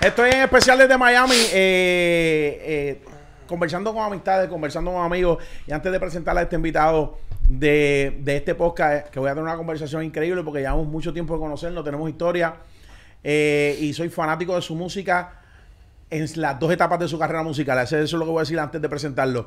Estoy en especial desde Miami. Eh, eh, conversando con amistades, conversando con amigos. Y antes de presentarle a este invitado de, este podcast, que voy a tener una conversación increíble porque llevamos mucho tiempo de conocernos, tenemos historia. Eh, y soy fanático de su música en las dos etapas de su carrera musical. Eso es lo que voy a decir antes de presentarlo.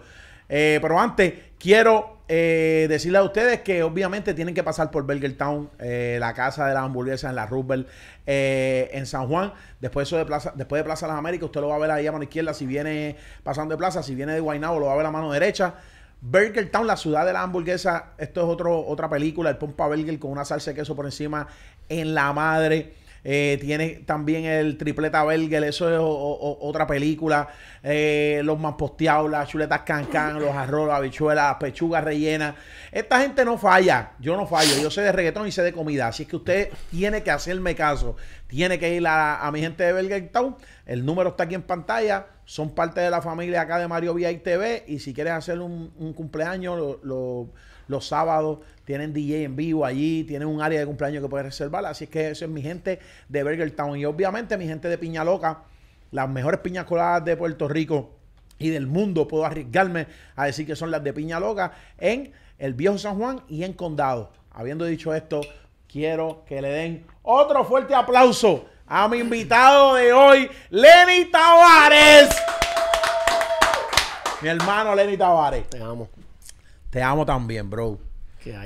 Eh, pero antes, quiero eh, decirle a ustedes que obviamente tienen que pasar por Burger Town, eh, la casa de las hamburguesas en la Rubel en San Juan. Después, eso de plaza, después de Plaza Las Américas, usted lo va a ver ahí a mano izquierda si viene pasando de plaza, si viene de Guaynabo, lo va a ver a mano derecha. Burger Town, la ciudad de la hamburguesa Esto es otro, otra película, el Pompa Burger con una salsa de queso por encima en la madre. Eh, tiene también el Tripleta belga eso es otra película. Eh, los más las chuletas cancán, los arroz, la las pechugas rellenas. Esta gente no falla. Yo no fallo. Yo sé de reggaetón y sé de comida. Así que usted tiene que hacerme caso. Tiene que ir a, mi gente de belga Town. El número está aquí en pantalla son parte de la familia acá de Mario y TV y si quieres hacer un, cumpleaños, lo, los sábados tienen DJ en vivo allí, tienen un área de cumpleaños que puedes reservar. Así es que eso es mi gente de Burger Town. Y obviamente mi gente de Piña Loca, las mejores piñas coladas de Puerto Rico y del mundo, puedo arriesgarme a decir que son las de Piña Loca en el Viejo San Juan y en Condado. Habiendo dicho esto, quiero que le den otro fuerte aplauso a mi invitado de hoy, Lenny Tavares. Mi hermano Lenny Tavares. Te amo también, bro.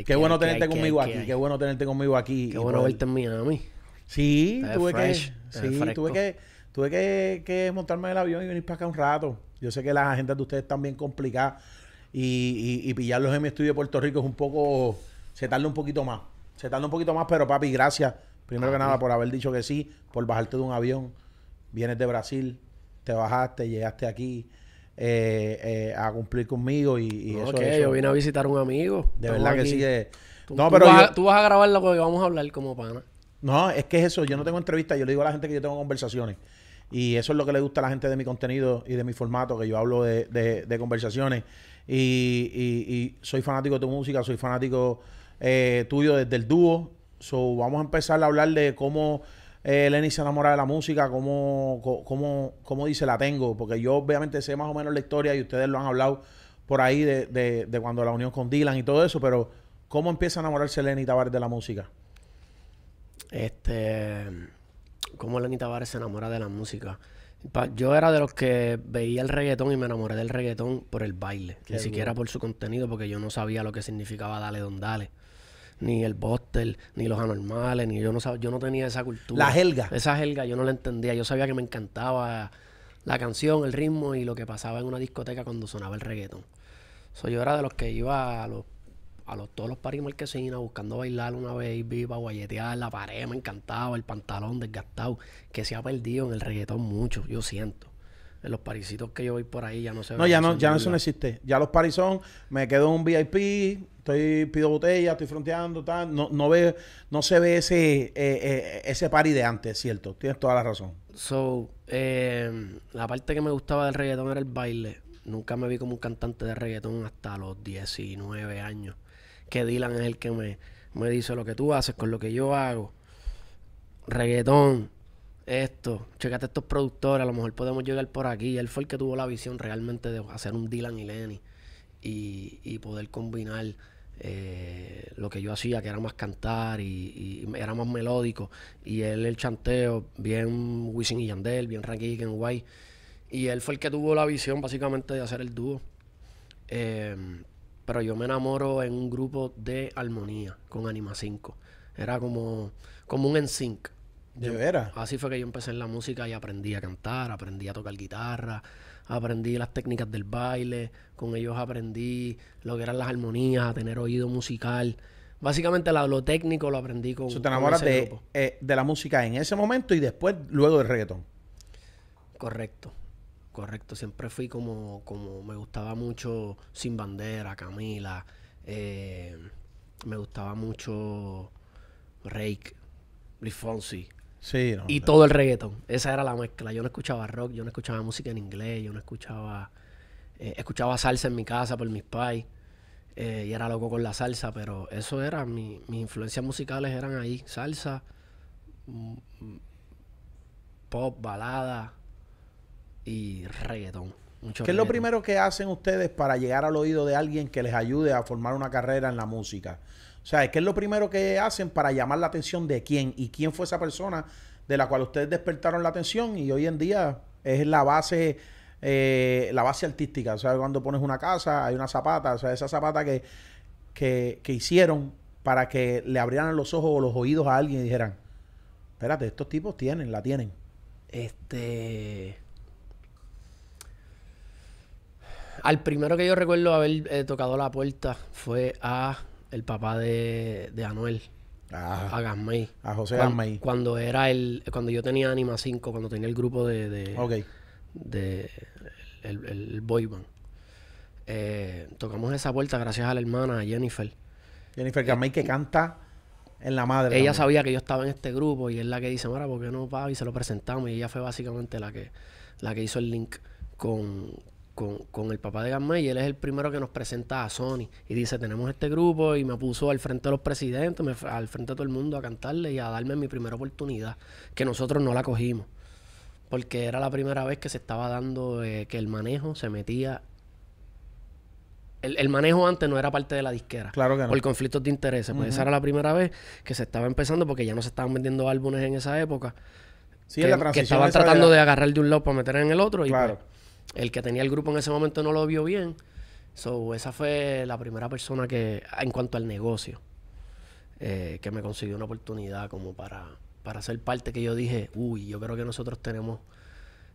qué bueno tenerte conmigo aquí. Qué bueno tenerte conmigo aquí. Qué bueno verte en Miami. Sí, tuve que, tuve que, tuve que, montarme en el avión y venir para acá un rato. Yo sé que las agendas de ustedes están bien complicadas y, y, y pillarlos en mi estudio de Puerto Rico es un poco, se tarda un poquito más. Se tarda un poquito más, pero papi, gracias. Primero que nada por haber dicho que sí, por bajarte de un avión. Vienes de Brasil, te bajaste, llegaste aquí eh, eh, a cumplir conmigo y, eso, Ok, yo vine a visitar a un amigo. De verdad que sí que... Tú, no, pero vas, tú vas a grabar lo que vamos a hablar como pana. No, es que es eso. Yo no tengo entrevistas. Yo le digo a la gente que yo tengo conversaciones. Y eso es lo que le gusta a la gente de mi contenido y de mi formato, que yo hablo de, conversaciones. Y, soy fanático de tu música, soy fanático eh, tuyo desde el dúo. So, vamos a empezar a hablar de cómo eh, Lenny se enamora de la música, cómo, cómo, cómo dice la tengo, porque yo obviamente sé más o menos la historia y ustedes lo han hablado por ahí de, de, cuando la unión con Dylan y todo eso, pero ¿cómo empieza a enamorarse Lenny Tavares de la música? Este, ¿cómo Lenny Tavares se enamora de la música? yo era de los que veía el reggaetón y me enamoré del reggaetón por el baile, ni siquiera por su contenido, porque yo no sabía lo que significaba Dale Don Dale ni el bóster, ni los anormales, ni yo no yo no tenía esa cultura. La helga. Esa helga yo no la entendía. Yo sabía que me encantaba la canción, el ritmo y lo que pasaba en una discoteca cuando sonaba el reggaetón. soy yo era de los que iba a los a los, todos los paris marquesinas buscando bailar una vez viva, guayetear la pared, me encantaba el pantalón desgastado, que se ha perdido en el reggaetón mucho, yo siento los parisitos que yo voy por ahí ya no se ve. No, ya no, ya eso no existe. Ya los paris son, me quedo en un VIP, estoy pido botella, estoy fronteando, tal. No, no ve, no se ve ese, eh, eh, ese parí de antes, cierto. Tienes toda la razón. So, em, la parte que me gustaba del reggaetón era el baile. Nunca me vi como un cantante de reggaetón hasta los 19 años. Que Dylan es el que me, me dice lo que tú haces con lo que yo hago. Reggaetón, esto, checate estos productores, a lo mejor podemos llegar por aquí. Él fue el que tuvo la visión realmente de hacer un Dylan y Lenny y, poder combinar eh, lo que yo hacía, que era más cantar y, era más melódico. Y él el chanteo, bien Wisin y Yandel, bien Ranky y Kenwai. Y él fue el que tuvo la visión básicamente de hacer el dúo. Eh, pero yo me enamoro en un grupo de armonía con Anima 5. Era como, como un sync. ¿De veras? Así fue que yo empecé en la música y aprendí a cantar, aprendí a tocar guitarra, aprendí las técnicas del baile, con ellos aprendí lo que eran las armonías, tener oído musical. Básicamente lo técnico lo aprendí con. So, te enamoras de, eh, de, la música en ese momento y después, luego del reggaetón. Correcto, correcto. Siempre fui como, como me gustaba mucho Sin Bandera, Camila, eh, me gustaba mucho Rake, Riffonsi y todo el reggaetón. Esa era la mezcla. Yo no escuchaba rock, yo no escuchaba música en inglés, yo no escuchaba. Eh, escuchaba salsa en mi casa por mis pais. Eh, y era loco con la salsa, pero eso era. Mi, mis influencias musicales eran ahí: salsa, mm, pop, balada y reggaetón. ¿Qué es lo primero que hacen ustedes para llegar al oído de alguien que les ayude a formar una carrera en la música? O sea, ¿qué es lo primero que hacen para llamar la atención de quién? ¿Y quién fue esa persona de la cual ustedes despertaron la atención? Y hoy en día es la base eh, la base artística. O sea, cuando pones una casa, hay una zapata, o sea, esa zapata que, hicieron para que le abrieran los ojos o los oídos a alguien y dijeran, espérate, estos tipos tienen, la tienen. Este... Al primero que yo recuerdo haber eh, tocado la puerta fue a el papá de, Anuel. Ah. a Gasmey. A José cuando, Cuando era el, cuando yo tenía Anima 5, cuando tenía el grupo de, de, de el, boy eh, tocamos esa vuelta gracias a la hermana, Jennifer. Jennifer Gasmey que eh, canta en la madre. Ella sabía que yo estaba en este grupo y es la que dice, ahora ¿por qué no, va? Y se lo presentamos. Y ella fue básicamente la que, la que hizo el link con, con, con el papá de Gamma y él es el primero que nos presenta a Sony y dice, tenemos este grupo y me puso al frente de los presidentes, al frente de todo el mundo a cantarle y a darme mi primera oportunidad, que nosotros no la cogimos, porque era la primera vez que se estaba dando eh, que el manejo se metía el, manejo antes no era parte de la disquera. Claro que no. Por conflictos de intereses. Pues esa era la primera vez que se estaba empezando porque ya no se estaban vendiendo álbumes en esa época. Sí, que, la estaban tratando de agarrar de un lado para meter en el otro. Y pues, el que tenía el grupo en ese momento no lo vio bien. So, esa fue la primera persona que, en cuanto al negocio, eh, que me consiguió una oportunidad como para, para ser parte que yo dije, uy, yo creo que nosotros tenemos...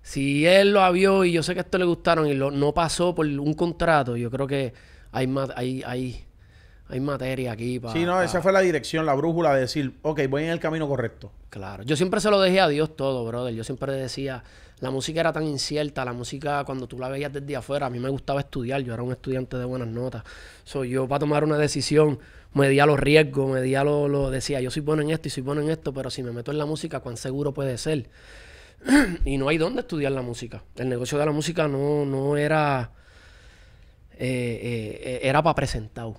Si él lo vio y yo sé que esto le gustaron y lo, no pasó por un contrato, yo creo que hay más... Hay, hay, hay materia aquí para... Sí, no, esa fue la dirección, la brújula de decir, ok, voy en el camino correcto. Claro, yo siempre se lo dejé a Dios todo, brother. Yo siempre decía, la música era tan incierta, la música cuando tú la veías desde afuera, a mí me gustaba estudiar, yo era un estudiante de buenas notas. Soy yo para tomar una decisión, medía los riesgos, medía lo, lo, decía, yo soy bueno en esto y soy bueno en esto, pero si me meto en la música, ¿cuán seguro puede ser? y no hay dónde estudiar la música. El negocio de la música no, no era, eh, eh, eh, era para presentar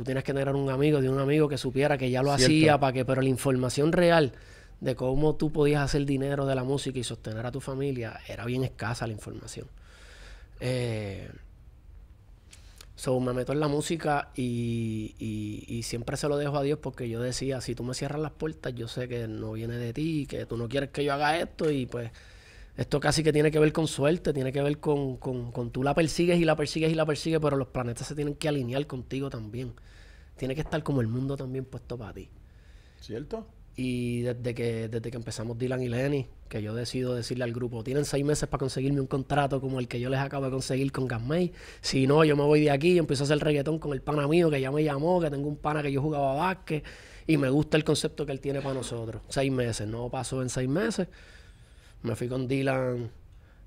tú tienes que tener un amigo de un amigo que supiera que ya lo hacía para que, pero la información real de cómo tú podías hacer dinero de la música y sostener a tu familia era bien escasa la información. Eh, so, me meto en la música y, y, siempre se lo dejo a Dios porque yo decía, si tú me cierras las puertas, yo sé que no viene de ti, que tú no quieres que yo haga esto y pues esto casi que tiene que ver con suerte, tiene que ver con, con, tú la persigues y la persigues y la persigues, pero los planetas se tienen que alinear contigo también. Tiene que estar como el mundo también puesto para ti. ¿Cierto? Y desde que, desde que empezamos Dylan y Lenny, que yo decido decirle al grupo, tienen seis meses para conseguirme un contrato como el que yo les acabo de conseguir con Gasmay. Si no, yo me voy de aquí, y empiezo a hacer reggaetón con el pana mío que ya me llamó, que tengo un pana que yo jugaba a básquet y me gusta el concepto que él tiene para nosotros. Seis meses, no pasó en seis meses me fui con Dylan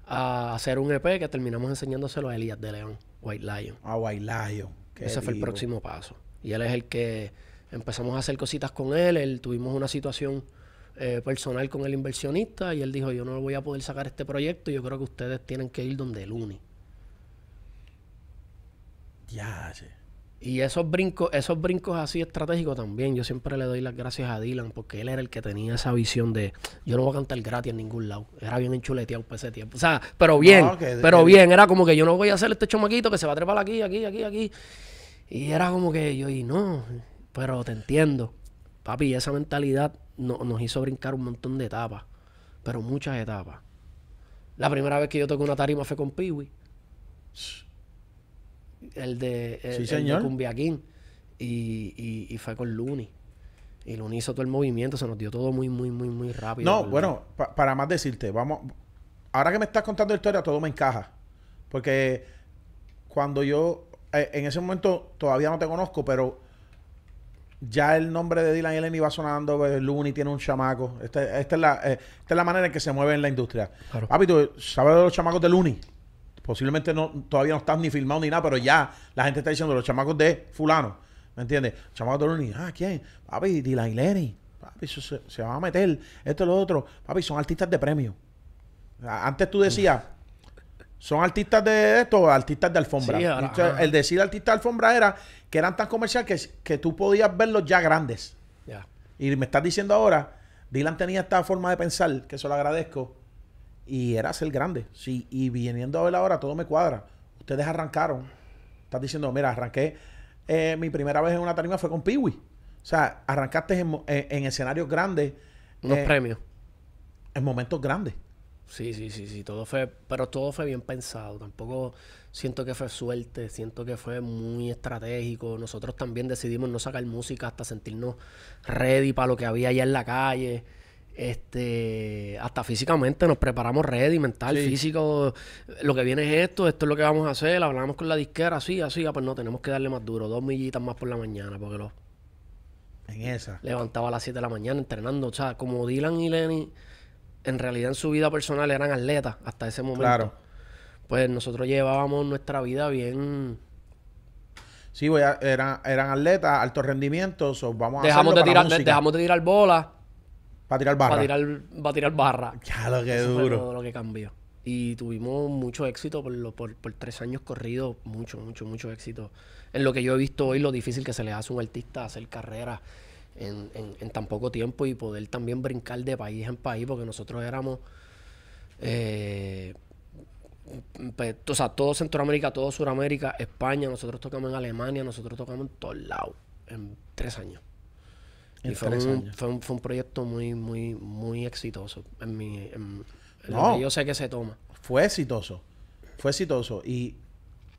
a hacer un EP que terminamos enseñándoselo a Elías de León, White Lion. A ah, White Lion. Ese fue el próximo paso. Y él es el que empezamos a hacer cositas con él. él tuvimos una situación eh, personal con el inversionista y él dijo, yo no voy a poder sacar este proyecto yo creo que ustedes tienen que ir donde el UNI. Ya, sí. Y esos brincos, esos brincos así estratégicos también, yo siempre le doy las gracias a Dylan porque él era el que tenía esa visión de yo no voy a cantar gratis en ningún lado. Era bien enchuleteado para ese tiempo. O sea, pero bien, pero bien. era como que yo no voy a hacer este chomaquito que se va a trepar aquí, aquí, aquí, aquí. Y era como que yo, y no, pero te entiendo. Papi, esa mentalidad nos hizo brincar un montón de etapas, pero muchas etapas. La primera vez que yo toqué una tarima fue con Piwi el de, el, señor. Y, y, fue con Luni. Y Luni hizo todo el movimiento, se nos dio todo muy, muy, muy, muy rápido. No, bueno, para más decirte, vamos. Ahora que me estás contando historia, todo me encaja. Porque cuando yo. Eh, en ese momento todavía no te conozco, pero ya el nombre de Dylan Eleni va sonando, eh, Looney tiene un chamaco. Este, esta, es la, eh, esta es la manera en que se mueve en la industria. Claro. Papi, ¿tú sabes de los chamacos de Looney? Posiblemente no, todavía no estás ni filmado ni nada, pero ya la gente está diciendo los chamacos de fulano. ¿Me entiendes? Chamacos de Luni, ah, ¿quién? Papi, Dylan y Lenny. Papi, se, se van a meter. Esto y lo otro. Papi, son artistas de premio. Antes tú decías, son artistas de esto, artistas de alfombra. el decir artista de alfombra era que eran tan comerciales que, que tú podías verlos ya grandes. Y me estás diciendo ahora, Dylan tenía esta forma de pensar, que eso lo agradezco, y era ser grande. Sí, y viniendo a ver ahora todo me cuadra. Ustedes arrancaron. Estás diciendo, mira, arranqué. Eh, mi primera vez en una tarima fue con Piwi. O sea, arrancaste en, en, escenarios grandes. los eh, premios. En momentos grandes. Sí, sí, sí, sí. Todo fue, pero todo fue bien pensado. Tampoco siento que fue suerte. Siento que fue muy estratégico. Nosotros también decidimos no sacar música hasta sentirnos ready para lo que había allá en la calle. Este, hasta físicamente nos preparamos ready, mental, físico. Lo que viene es esto, esto es lo que vamos a hacer. Hablamos con la disquera, así, así. pero ah, pues no, tenemos que darle más duro, dos millitas más por la mañana, porque los. En esa. Levantaba a las 7 de la mañana entrenando. O sea, como Dylan y Lenny, en realidad en su vida personal eran atletas hasta ese momento. Claro. Pues nosotros llevábamos nuestra vida bien. Sí, voy pues, eran, atletas, altos rendimientos vamos a dejamos de tirar, Dejamos de tirar bola a tirar barra. Va tirar, tirar barra. Ya lo que duro. lo, que cambió. Y tuvimos mucho éxito por, por, tres años corridos, mucho, mucho, mucho éxito. En lo que yo he visto hoy, lo difícil que se le hace a un artista hacer carrera en, tan poco tiempo y poder también brincar de país en país, porque nosotros éramos. Eh, pues, o sea, todo Centroamérica, todo Suramérica, España, nosotros tocamos en Alemania, nosotros tocamos en todos lados en tres años fue un, proyecto muy, muy, muy exitoso. En mi, yo sé que se toma. Fue exitoso. Fue exitoso. Y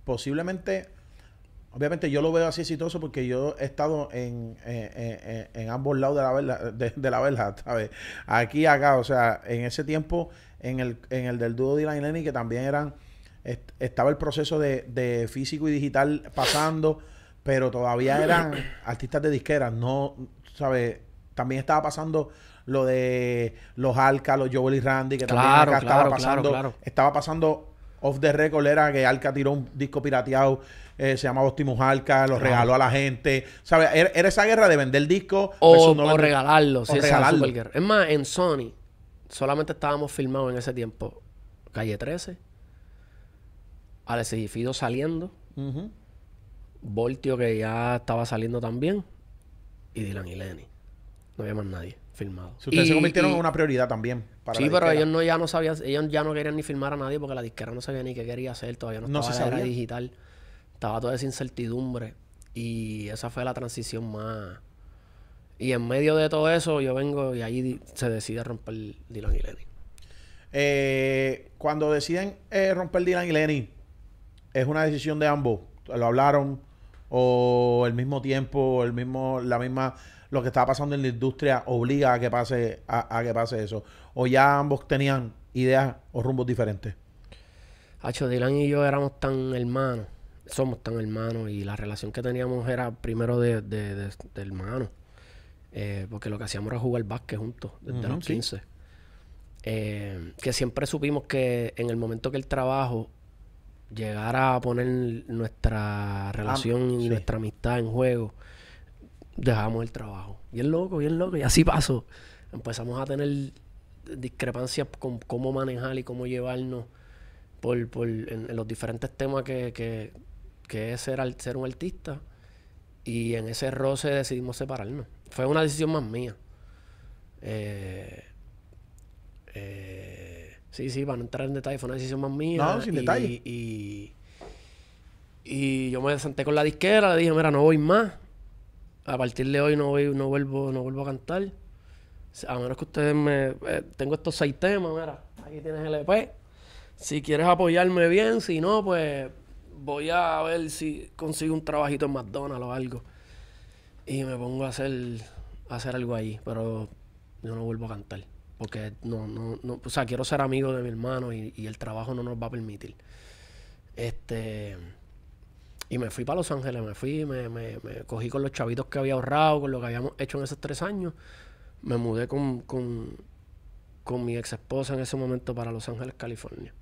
posiblemente, obviamente yo lo veo así exitoso porque yo he estado en, eh, eh, eh, ambos lados de la verdad, de, la ¿sabes? Aquí acá. O sea, en ese tiempo, en el, en el del dúo Dylan y Lenny, que también eran, estaba el proceso de, de físico y digital pasando. pero todavía eran artistas de disqueras, no ¿sabes? También estaba pasando lo de los Alca, los Joel y Randy, que también estaba pasando. estaba pasando off the record, era que Alca tiró un disco pirateado, eh, se llamaba Optimus Alca, lo regaló a la gente. ¿Sabes? Era, esa guerra de vender discos o, no o regalarlo. Es más, en Sony solamente estábamos filmados en ese tiempo Calle 13, Alex Fido saliendo, Voltio que ya estaba saliendo también y Dylan y Lenny. No había más nadie filmado. Si ustedes se convirtieron en una prioridad también. sí, pero ellos no, ya no sabían, ellos ya no querían ni filmar a nadie porque la disquera no sabía ni qué quería hacer, todavía no, no estaba digital. Estaba toda esa incertidumbre y esa fue la transición más... Y en medio de todo eso yo vengo y ahí se decide romper Dylan y Lenny. Eh, cuando deciden eh, romper Dylan y Lenny, es una decisión de ambos. Lo hablaron o el mismo tiempo, el mismo, la misma, lo que estaba pasando en la industria obliga a que pase, a, que pase eso. O ya ambos tenían ideas o rumbos diferentes. Hacho, Dylan y yo éramos tan hermanos, somos tan hermanos, y la relación que teníamos era primero de, de, hermanos. Eh, porque lo que hacíamos era jugar básquet juntos, desde los 15. Eh, que siempre supimos que en el momento que el trabajo llegar a poner nuestra relación y nuestra amistad en juego, dejamos el trabajo. Y es loco, bien loco, y así pasó. Empezamos a tener discrepancias con cómo manejar y cómo llevarnos por, en, los diferentes temas que, que, es ser, ser un artista. Y en ese roce decidimos separarnos. Fue una decisión más mía. Eh, eh, Sí, sí, para no entrar en detalle, fue una decisión más mía. No, sin y, Y, yo me senté con la disquera, le dije, mira, no voy más. A partir de hoy no voy, no vuelvo, no vuelvo a cantar. A menos que ustedes me. Eh, tengo estos seis temas, mira. Aquí tienes el EP. Si quieres apoyarme bien, si no, pues voy a ver si consigo un trabajito en McDonald's o algo. Y me pongo a hacer, a hacer algo ahí. Pero yo no vuelvo a cantar. Porque no, no, no, o sea, quiero ser amigo de mi hermano y, el trabajo no nos va a permitir. Este. Y me fui para Los Ángeles, me fui, me, cogí con los chavitos que había ahorrado, con lo que habíamos hecho en esos tres años. Me mudé con, con, mi ex esposa en ese momento para Los Ángeles, California.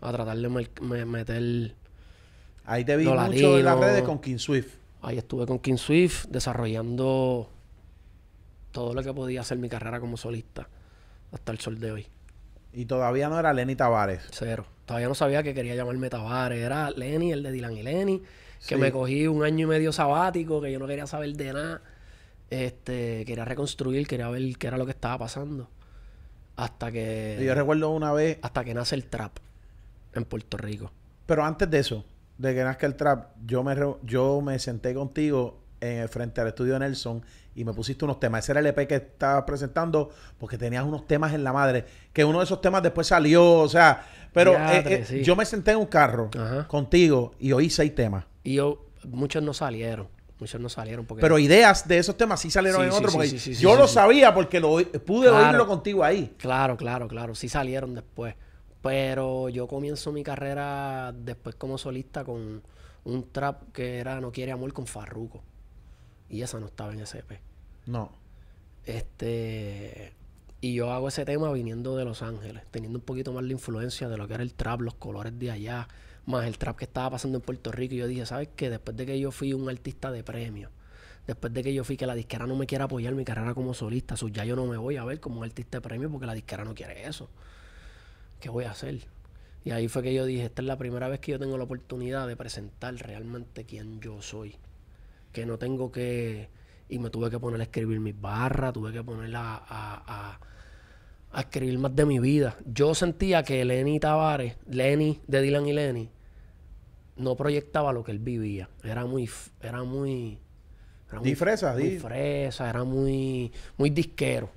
A tratar de me, meter. Ahí te vi mucho en las redes con King Swift. Ahí estuve con King Swift desarrollando todo lo que podía hacer mi carrera como solista hasta el sol de hoy. Y todavía no era Lenny Tavares. Cero. Todavía no sabía que quería llamarme Tavares. Era Lenny, el de Dylan y Lenny. Que me cogí un año y medio sabático, que yo no quería saber de nada. Este, quería reconstruir, quería ver qué era lo que estaba pasando. Hasta que. Yo recuerdo una vez. Hasta que nace el trap en Puerto Rico. Pero antes de eso, de que nazca el trap, yo me, yo me senté contigo en, frente al estudio Nelson y me pusiste unos temas. Ese era el EP que estaba presentando porque tenías unos temas en la madre. Que uno de esos temas después salió, o sea. Pero eh, eh, yo me senté en un carro contigo y oí seis temas. Y yo, muchos no salieron. Muchos no salieron porque... Pero ideas de esos temas sí salieron en otro. yo lo sabía porque lo pude oírlo contigo ahí. Claro, claro, claro. Sí salieron después. Pero yo comienzo mi carrera después como solista con un trap que era No Quiere Amor con Farruko. Y esa no estaba en ese EP. No. Este. Y yo hago ese tema viniendo de Los Ángeles, teniendo un poquito más la influencia de lo que era el trap, los colores de allá, más el trap que estaba pasando en Puerto Rico. Y yo dije, ¿sabes qué? Después de que yo fui un artista de premio, después de que yo fui que la disquera no me quiera apoyar mi carrera como solista, ya yo no me voy a ver como artista de premio porque la disquera no quiere eso. ¿Qué voy a hacer? Y ahí fue que yo dije, esta es la primera vez que yo tengo la oportunidad de presentar realmente quién yo soy. Que no tengo que y me tuve que poner a escribir mis barras, tuve que poner a, escribir más de mi vida. Yo sentía que Lenny Tavares, Lenny de Dylan y Lenny, no proyectaba lo que él vivía. Era muy, era muy, era muy, fresa, fresa, era muy, muy disquero.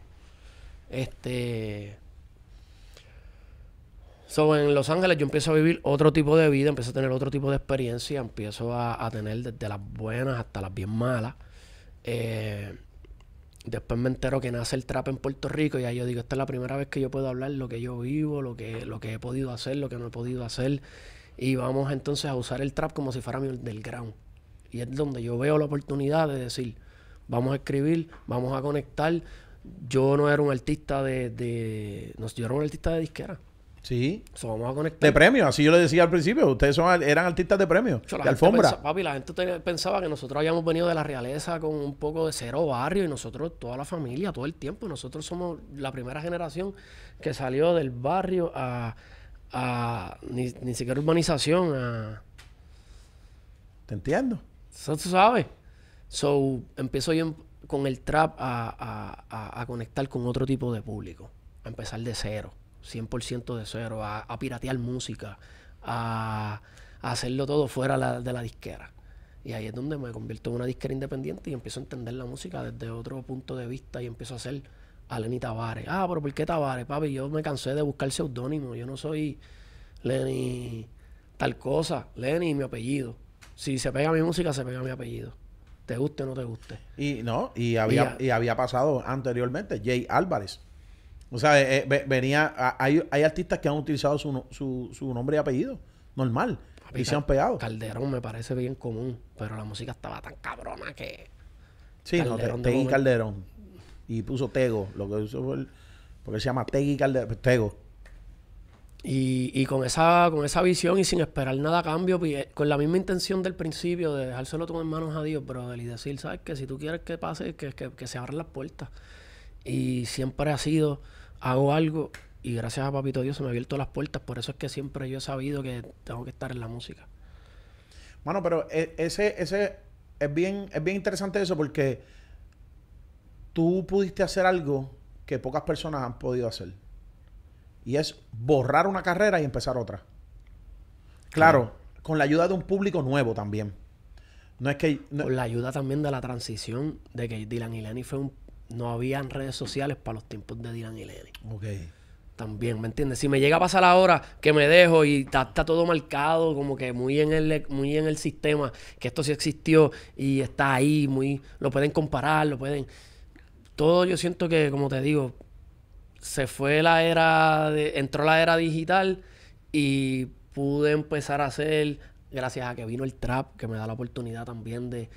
Este. So, en Los Ángeles yo empiezo a vivir otro tipo de vida, empiezo a tener otro tipo de experiencia, empiezo a, a tener desde las buenas hasta las bien malas. Eh, después me entero que nace el trap en Puerto Rico y ahí yo digo, esta es la primera vez que yo puedo hablar lo que yo vivo, lo que, lo que he podido hacer, lo que no he podido hacer. Y vamos entonces a usar el trap como si fuera mi del ground. Y es donde yo veo la oportunidad de decir, vamos a escribir, vamos a conectar. Yo no era un artista de, de yo era un artista de disquera. Sí. De premio, así yo le decía al principio, ustedes eran artistas de premio, alfombra. papi, la gente pensaba que nosotros habíamos venido de la realeza con un poco de cero barrio y nosotros, toda la familia, todo el tiempo, nosotros somos la primera generación que salió del barrio a, ni, siquiera urbanización, Te entiendo. Eso tú sabes. So, empiezo yo con el trap a conectar con otro tipo de público, a empezar de cero. 100% de cero, a, piratear música, a, hacerlo todo fuera de la disquera. Y ahí es donde me convierto en una disquera independiente y empiezo a entender la música desde otro punto de vista y empiezo a hacer a Lenny Tavares. Ah, pero ¿por qué Tavares, papi? Yo me cansé de buscar seudónimo. Yo no soy Lenny tal cosa. Lenny, mi apellido. Si se pega mi música, se pega mi apellido te guste o no te guste. Y no, y había, y había pasado anteriormente Jay Álvarez. O sea, eh, eh, venía, hay, artistas que han utilizado su, su, su nombre y apellido, normal, y se han pegado. Calderón me parece bien común, pero la música estaba tan cabrona que... Sí, Calderón no, Calderón. Y puso Tego, lo que hizo fue porque se llama Tegui Calderón, pues, Tego. Y, y, con, esa, con esa visión y sin esperar nada a cambio, eh, con la misma intención del principio de dejárselo todo en manos a Dios, pero y decir, ¿sabes? Que si tú quieres que pase, que, que se abran las puertas. Y siempre ha sido hago algo y gracias a Papito Dios se me ha abierto las puertas. Por eso es que siempre yo he sabido que tengo que estar en la música. Bueno, pero e, ese, ese es bien, es bien interesante eso porque tú pudiste hacer algo que pocas personas han podido hacer. Y es borrar una carrera y empezar otra. Claro, con la ayuda de un público nuevo también. No es que. Con la ayuda también de la transición de que Dylan y Lenny fue un, no habían redes sociales para los tiempos de Dylan y Lenny. Ok. También, ¿me entiendes? Si me llega a pasar la hora que me dejo y está, todo marcado, como que muy en, el, muy en el sistema, que esto sí existió y está ahí, muy lo pueden comparar, lo pueden... Todo yo siento que, como te digo, se fue la era, de, entró la era digital y pude empezar a hacer, gracias a que vino el trap, que me da la oportunidad también de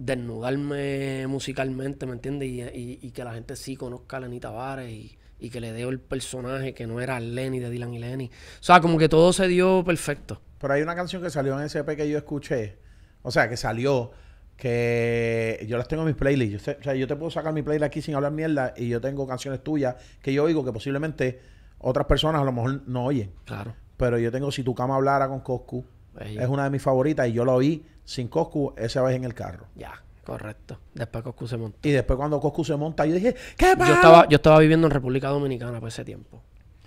desnudarme musicalmente, ¿me entiendes? Y, que la gente sí conozca a Lenny Tavares y, que le dé el personaje que no era Lenny de Dylan y Lenny. O sea, como que todo se dio perfecto. Pero hay una canción que salió en ese e que yo escuché, o sea, que salió, que yo las tengo en mis playlists. Yo o sea, yo te puedo sacar mi playlist aquí sin hablar mierda y yo tengo canciones tuyas que yo oigo que posiblemente otras personas a lo mejor no oyen. Claro. Pero yo tengo Si tu cama hablara con Coscu. Pues, es una de mis favoritas y yo la vi sin Coscu esa vez en el carro. Ya, correcto. Después Coscu se montó. Y después cuando Coscu se monta, yo dije, ¿qué pasa? Yo estaba, yo estaba viviendo en República Dominicana por ese tiempo.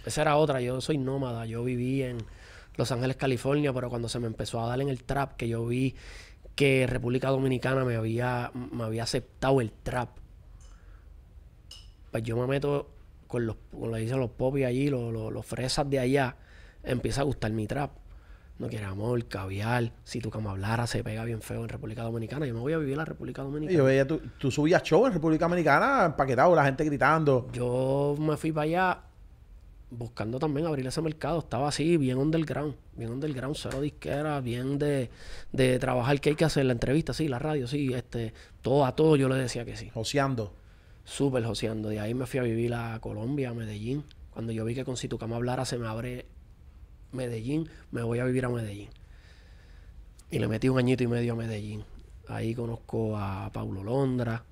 Esa era otra, yo soy nómada, yo viví en Los Ángeles, California, pero cuando se me empezó a dar en el trap, que yo vi que República Dominicana me había, me había aceptado el trap, pues yo me meto con los, como le dicen los popis allí, los, los fresas de allá, empieza a gustar mi trap no quiere amor, caviar. Si tu cama hablara se pega bien feo en República Dominicana, yo me voy a vivir en la República Dominicana. Yo veía, tú, tú subías show en República Dominicana, empaquetado, la gente gritando. Yo me fui para allá buscando también abrir ese mercado. Estaba así, bien underground, bien underground, cero disquera, bien de, de trabajar que hay que hacer, la entrevista, sí, la radio, sí, este, todo a todo yo le decía que sí. Joseando. Súper joseando. De ahí me fui a vivir a Colombia, a Medellín. Cuando yo vi que con Si tu cama hablara se me abre Medellín, me voy a vivir a Medellín. Y le metí un añito y medio a Medellín. Ahí conozco a Paulo Londra,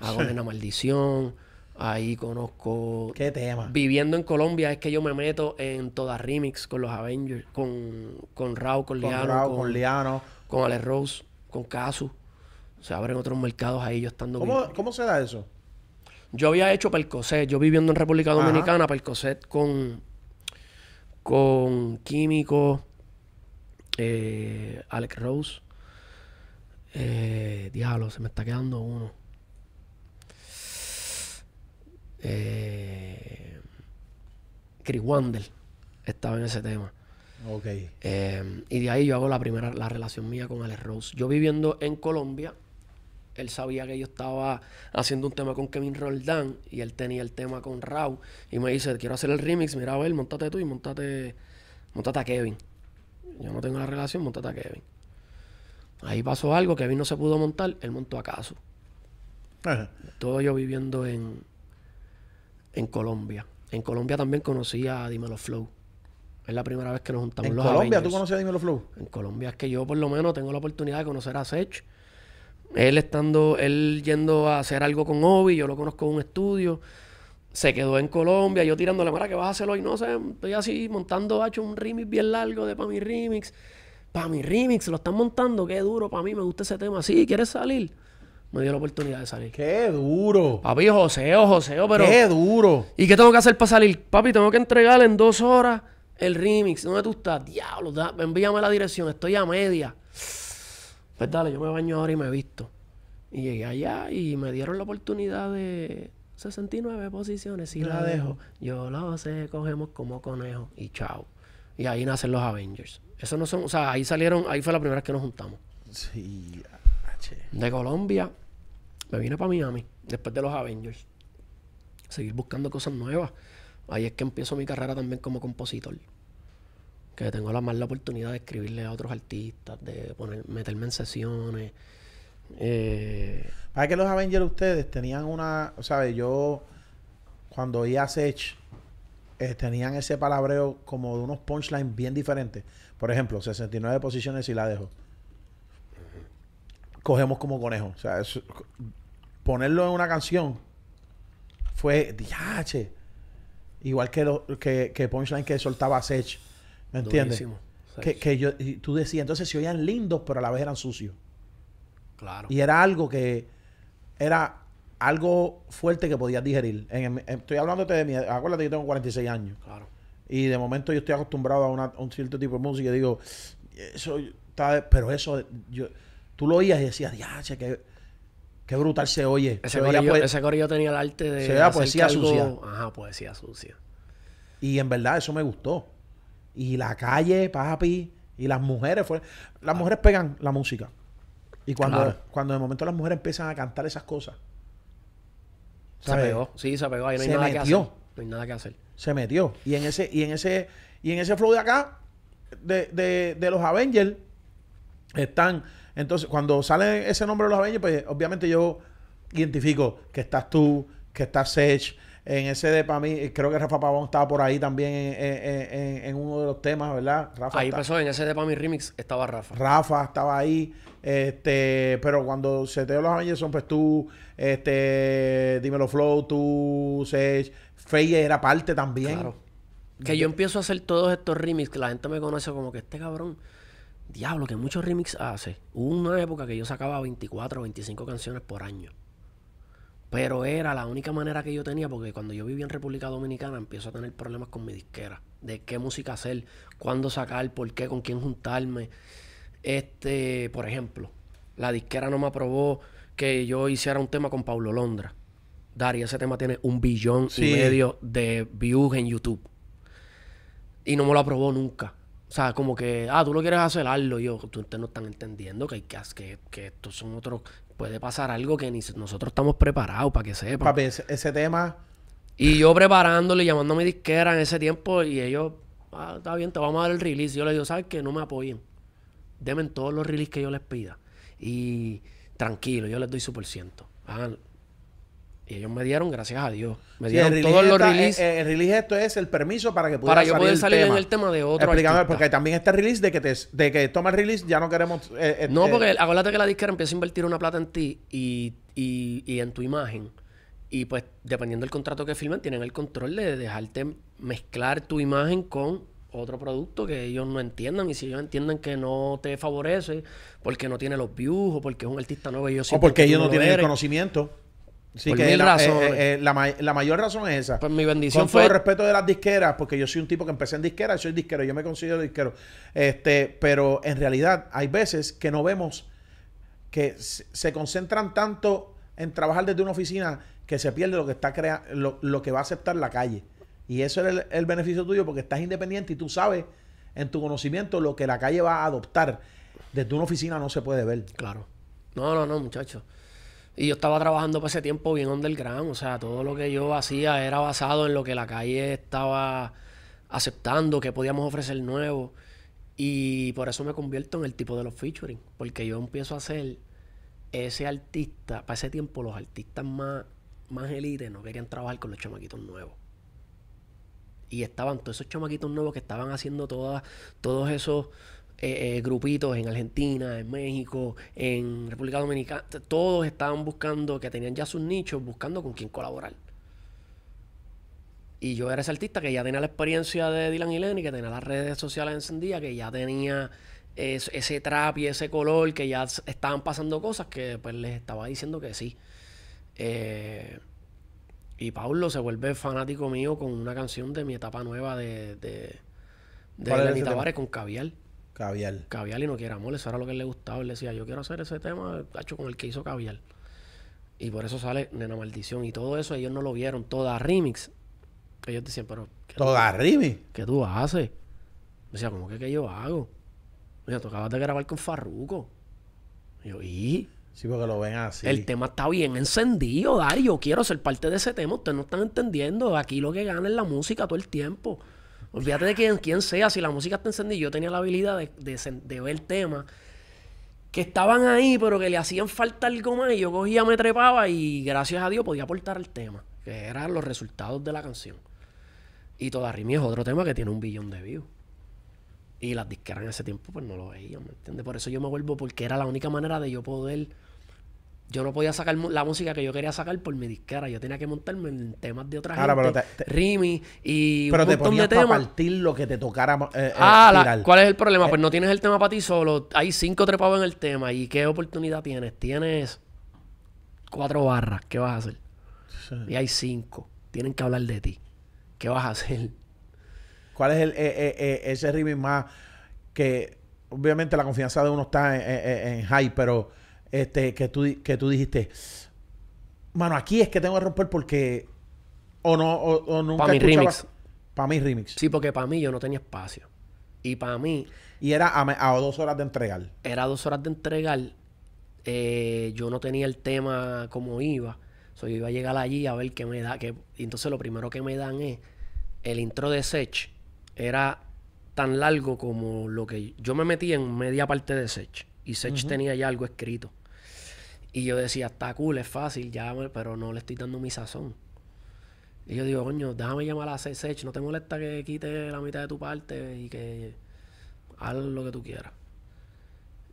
a Golena Maldición. Ahí conozco. ¿Qué tema? Viviendo en Colombia es que yo me meto en toda remix con los Avengers, con, con Rao, con, con Liano. Rao, con, con Liano. Con Ale Rose, con Casu. Se abren otros mercados ahí yo estando. ¿Cómo, ¿cómo se da eso? Yo había hecho percoset. Yo viviendo en República Dominicana, percoset con con Químico, eh, Alex Rose. Eh, diablo, se me está quedando uno. Eh, Chris estaba en ese tema. Ok. Eh, y de ahí yo hago la primera, la relación mía con Alex Rose. Yo viviendo en Colombia, él sabía que yo estaba haciendo un tema con Kevin Roldán y él tenía el tema con Raúl y me dice, quiero hacer el remix, mira a montate tú y montate, montate a Kevin. Yo no tengo la relación, montate a Kevin. Ahí pasó algo, Kevin no se pudo montar, él montó a Caso. Todo yo viviendo en, en Colombia. En Colombia también conocí a Dímelo Flow. Es la primera vez que nos juntamos ¿En Colombia tú conocías a Dímelo Flow? En Colombia es que yo por lo menos tengo la oportunidad de conocer a Sech él estando, él yendo a hacer algo con Obi, yo lo conozco en un estudio, se quedó en Colombia, yo tirando la Mara, que vas a hacerlo y no sé, estoy así montando, ha hecho un remix bien largo de mi Remix. mi Remix, lo están montando, qué duro, para mí me gusta ese tema. Sí, ¿quieres salir? me dio la oportunidad de salir. ¡Qué duro! Papi, joseo, joseo, pero... ¡Qué duro! ¿Y qué tengo que hacer para salir? Papi, tengo que entregarle en dos horas el remix. ¿Dónde tú estás? Diablo, envíame la dirección. Estoy a media. Pues dale, yo me baño ahora y me he visto. Y llegué allá y me dieron la oportunidad de 69 posiciones. y la dejo, yo la sé, cogemos como conejo y chao. Y ahí nacen los Avengers. Eso no son, o sea, ahí salieron, ahí fue la primera vez que nos juntamos. Sí, De Colombia, me vine para Miami, después de los Avengers. Seguir buscando cosas nuevas. Ahí es que empiezo mi carrera también como compositor que tengo la, mala oportunidad de escribirle a otros artistas, de poner, meterme en sesiones. Eh. Para que los Avengers ustedes tenían una, sabes yo cuando oía Sech, eh, tenían ese palabreo como de unos punchlines bien diferentes. Por ejemplo, 69 posiciones y la dejo. Cogemos como conejo. O sea, ponerlo en una canción fue diache. Igual que, que, que punchline que soltaba Sech ¿Me entiendes? Que, yo, tú decías, entonces se oían lindos, pero a la vez eran sucios. Claro. Y era algo que era algo fuerte que podías digerir. estoy hablando de mi. Acuérdate, yo tengo 46 años. Claro. Y de momento yo estoy acostumbrado a, un cierto tipo de música y digo, eso está. Pero eso, yo, tú lo oías y decías, ya, che, Qué brutal se oye. Pues ese, corillo, tenía el arte de. Se veía poesía sucia. Ajá, poesía sucia. Y en verdad eso me gustó. Y la calle, papi, y las mujeres. Fue... Las mujeres pegan la música. Y cuando, cuando de momento las mujeres empiezan a cantar esas cosas. Se pegó, sí, se pegó. Ahí no hay nada metió. que hacer. No hay nada que hacer. Se metió. Y en ese, y en ese, y en ese flow de acá, de, los Avengers, están. Entonces, cuando sale ese nombre de los Avengers, pues obviamente yo identifico que estás tú, que estás Sedge. En ese de para mí, eh, creo que Rafa Pavón estaba por ahí también en, en, uno de los temas, ¿verdad? Rafa ahí pasó, en ese de para mí remix estaba Rafa. Rafa estaba ahí. Este, pero cuando se te dio los Anderson, pues tú, este, dímelo Flow, tú, Sage, Faye era parte también. Claro. Que yo empiezo a hacer todos estos remix que la gente me conoce como que este cabrón. Diablo, que muchos remix hace. Hubo una época que yo sacaba 24 o 25 canciones por año. Pero era la única manera que yo tenía, porque cuando yo vivía en República Dominicana empiezo a tener problemas con mi disquera. De qué música hacer, cuándo sacar, por qué, con quién juntarme. Este, por ejemplo, la disquera no me aprobó que yo hiciera un tema con Paulo Londra. Dari, ese tema tiene un billón y medio de views en YouTube. Y no me lo aprobó nunca. O sea, como que, ah, tú lo quieres hacer, yo, ustedes no están entendiendo que, hay que, que, que estos son otros puede pasar algo que ni nosotros estamos preparados para que sepan. Para ese, ese tema. Y yo preparándole, llamando a mi disquera en ese tiempo, y ellos, ah, está bien, te vamos a dar el release. Yo les digo, ¿sabes que No me apoyen. Denme todos los releases que yo les pida. Y tranquilo, yo les doy su por ciento. Ah, y ellos me dieron, gracias a Dios. Me dieron todos los releases. Eh, eh, el, release esto es el permiso para que puedas. Para yo salir en el tema de otro Explícame, porque también este release de que te, de que toma el release ya no queremos... Eh, no, porque acuérdate que la disquera empieza a invertir una plata en ti y, en tu imagen. Y pues, dependiendo del contrato que firmen, tienen el control de dejarte mezclar tu imagen con otro producto que ellos no entiendan y si ellos entienden que no te favorece porque no tiene los views o porque es un artista nuevo sí. o porque ellos no, tienen el conocimiento Sí, que la, eh, eh, eh, la, mayor razón es esa. Pues mi bendición Con fue... todo el respeto de las disqueras, porque yo soy un tipo que empecé en disquera, soy disquero, yo me considero disquero. Este, pero en realidad hay veces que no vemos que se concentran tanto en trabajar desde una oficina que se pierde lo que está crea lo, que va a aceptar la calle. Y eso es el, el beneficio tuyo porque estás independiente y tú sabes en tu conocimiento lo que la calle va a adoptar. Desde una oficina no se puede ver. Claro. No, no, no, muchachos. Y yo estaba trabajando para ese tiempo bien underground, o sea, todo lo que yo hacía era basado en lo que la calle estaba aceptando, que podíamos ofrecer nuevo. Y por eso me convierto en el tipo de los featuring, porque yo empiezo a ser ese artista. Para ese tiempo, los artistas más, más élites no querían trabajar con los chamaquitos nuevos. Y estaban todos esos chamaquitos nuevos que estaban haciendo todas, todos esos eh, eh, grupitos en Argentina, en México, en República Dominicana, todos estaban buscando, que tenían ya sus nichos, buscando con quién colaborar. Y yo era ese artista que ya tenía la experiencia de Dylan y Lenny, que tenía las redes sociales encendidas, que ya tenía ese trap y ese color, que ya estaban pasando cosas que pues les estaba diciendo que sí. Eh, y Paulo se vuelve fanático mío con una canción de mi etapa nueva de, de, de, Tavares con Caviar. Caviar. Caviar y no quiera amor, eso era lo que él le gustaba. Él decía, yo quiero hacer ese tema, hecho con el que hizo Cavial Y por eso sale Nena Maldición. Y todo eso ellos no lo vieron. Toda remix. Ellos decían, pero... ¿Toda remix? ¿Qué tú haces? Decía, ¿cómo que qué yo hago? me decía, tú acabas de grabar con Farruco Y yo, ¿y? Sí, porque lo ven así. El tema está bien encendido, Dario. Quiero ser parte de ese tema. Ustedes no están entendiendo. Aquí lo que gana es la música todo el tiempo. Olvídate de quién, quien sea, si la música está encendida, yo tenía la habilidad de, de, ver temas que estaban ahí, pero que le hacían falta algo más, y yo cogía, me trepaba y gracias a Dios podía aportar el tema, que eran los resultados de la canción. Y Toda Rimi es otro tema que tiene un billón de views. Y las disqueras en ese tiempo pues no lo veían, ¿me entiendes? Por eso yo me vuelvo, porque era la única manera de yo poder yo no podía sacar la música que yo quería sacar por mi disquera. Yo tenía que montarme en temas de otra gente. Rimi y un montón de temas. lo que te tocara. Eh, eh, ah, ¿cuál es el problema? Eh, pues no tienes el tema para ti solo. Hay cinco trepados en el tema. ¿Y qué oportunidad tienes? Tienes cuatro barras. ¿Qué vas a hacer? Y hay cinco. Tienen que hablar de ti. ¿Qué vas a hacer? ¿Cuál es el, ese Rimi más que... Obviamente la confianza de uno está en, en high, pero este, que, tú, que tú dijiste, mano, aquí es que tengo que romper porque o no, o, nunca... Para mi remix. Para mi remix. Sí, porque para mí yo no tenía espacio. Y para mí... Y era a, dos horas de entregar. Era a dos horas de entregar. Eh, yo no tenía el tema como iba. So, yo iba a llegar allí a ver qué me da. Y entonces lo primero que me dan es el intro de Sech era tan largo como lo que yo me metí en media parte de Sech y Sech tenía ya algo escrito. Y yo decía, está cool, es fácil, ya, pero no le estoy dando mi sazón. Y yo digo, coño, déjame llamar a Sech, no te molesta que quite la mitad de tu parte y que haz lo que tú quieras.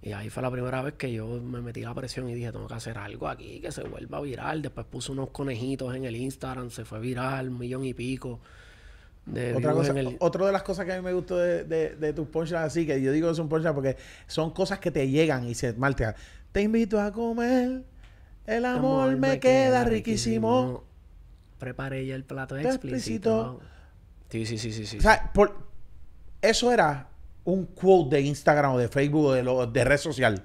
Y ahí fue la primera vez que yo me metí la presión y dije, tengo que hacer algo aquí que se vuelva viral. Después puse unos conejitos en el Instagram, se fue viral, un millón y pico. Otra, cosa, otro de las cosas que a mí me gustó de, de, tus punchlines así, que yo digo que son ponchas porque son cosas que te llegan y se maltean. Te invito a comer. El amor, me, queda, riquísimo. Preparé ya el plato explícito. Sí, sí, sí, sí, sí. O sea, por... eso era un quote de Instagram o de Facebook o de, de red social.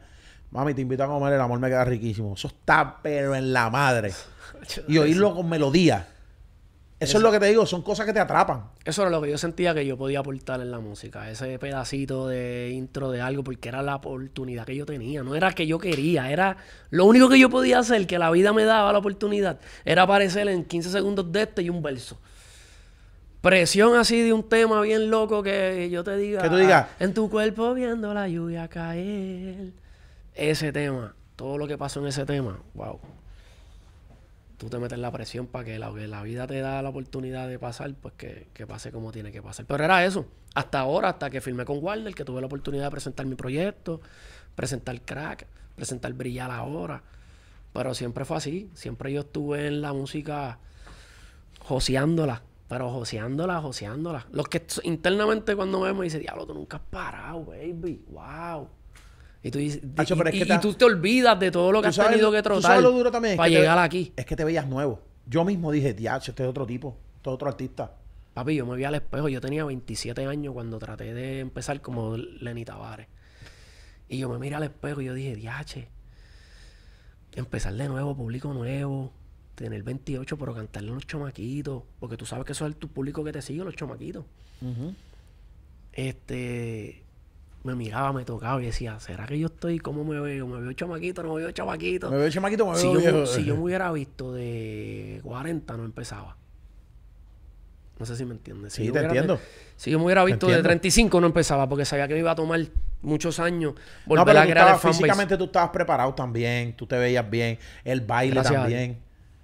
Mami, te invito a comer, el amor me queda riquísimo. Eso está pero en la madre. y oírlo con melodía. Eso, es lo que te digo, son cosas que te atrapan. Eso era lo que yo sentía que yo podía aportar en la música, ese pedacito de intro de algo, porque era la oportunidad que yo tenía, no era que yo quería, era lo único que yo podía hacer, que la vida me daba la oportunidad, era aparecer en 15 segundos de este y un verso. Presión así de un tema bien loco que yo te diga. Que tú digas. En tu cuerpo viendo la lluvia caer. Ese tema, todo lo que pasó en ese tema, wow, tú te metes la presión para que la, que la vida te da la oportunidad de pasar, pues que, que, pase como tiene que pasar. Pero era eso. Hasta ahora, hasta que firmé con Warner, que tuve la oportunidad de presentar mi proyecto, presentar Crack, presentar Brillar ahora. Pero siempre fue así. Siempre yo estuve en la música joseándola. Pero joseándola, joseándola. Los que internamente cuando vemos dice dicen, diablo, tú nunca has parado, baby. Wow. Y tú, tú te olvidas de todo lo que has tenido que trotar para llegar aquí. Es que te veías nuevo. Yo mismo dije, diacho, este es otro tipo, este es otro artista. Papi, yo me vi al espejo. Yo tenía 27 años cuando traté de empezar como Lenny Tavares. Y yo me miré al espejo y yo dije, diache, empezar de nuevo, público nuevo, tener 28, pero cantarle a los chomaquitos. Porque tú sabes que eso es tu público que te sigue, los chomaquitos. Este me miraba, me tocaba y decía, ¿será que yo estoy? ¿Cómo me veo? ¿Me veo chamaquito? ¿No me veo chamaquito? ¿Me veo chamaquito? ¿Me veo si Yo, si yo me hubiera visto de 40, no empezaba. No sé si me entiendes. sí, te entiendo. Si yo me hubiera visto de 35, no empezaba porque sabía que me iba a tomar muchos años volver a crear Físicamente tú estabas preparado también, tú te veías bien, el baile también.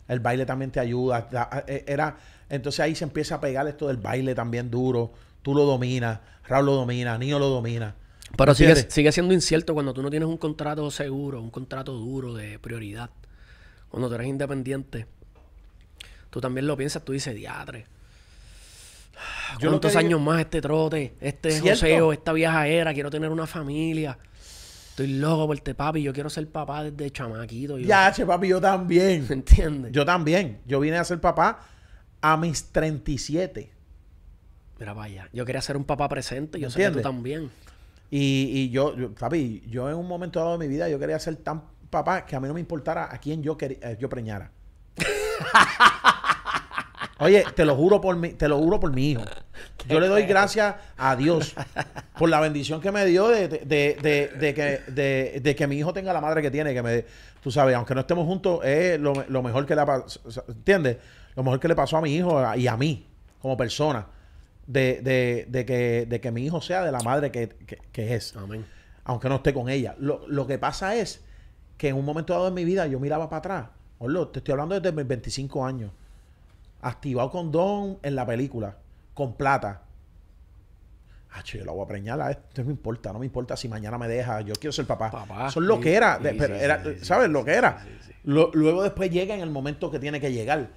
El baile también te ayuda. E, era, entonces ahí se empieza a pegar esto del baile también duro. Tú lo dominas, Raúl lo domina, Niño lo domina. Pero sigue, siendo incierto cuando tú no tienes un contrato seguro, un contrato duro de prioridad. Cuando tú eres independiente, tú también lo piensas, tú dices, diatre. ¿Cuántos años más este trote, este joseo, esta era? Quiero tener una familia. Estoy loco por este papi. Yo quiero ser papá desde chamaquito. Ya, che, papi, yo también. ¿Me entiendes? Yo también. Yo vine a ser papá a mis 37. Mira, vaya. Yo quería ser un papá presente. Yo sé que tú también. Y, yo, yo, papi, yo en un momento dado de mi vida, yo quería ser tan papá que a mí no me importara a quién yo, quería, eh, yo preñara. Oye, te lo juro por mi, te lo juro por mi hijo. Yo le doy gracias a Dios por la bendición que me dio de, de, de, que, de, que mi hijo tenga la madre que tiene, que me, tú sabes, aunque no estemos juntos, es lo, mejor que le ha ¿entiendes? Lo mejor que le pasó a mi hijo y a mí como persona de, de, de, que, de que mi hijo sea de la madre que, que, es. Aunque no esté con ella. Lo, que pasa es que en un momento dado de mi vida yo miraba para atrás. lo te estoy hablando desde mis 25 años. Activado con Don en la película, con plata. Ah, yo la voy a preñar a esto, no me importa, no me importa si mañana me deja, yo quiero ser papá. son lo que era, ¿sabes? lo que era. luego después llega en el momento que tiene que llegar.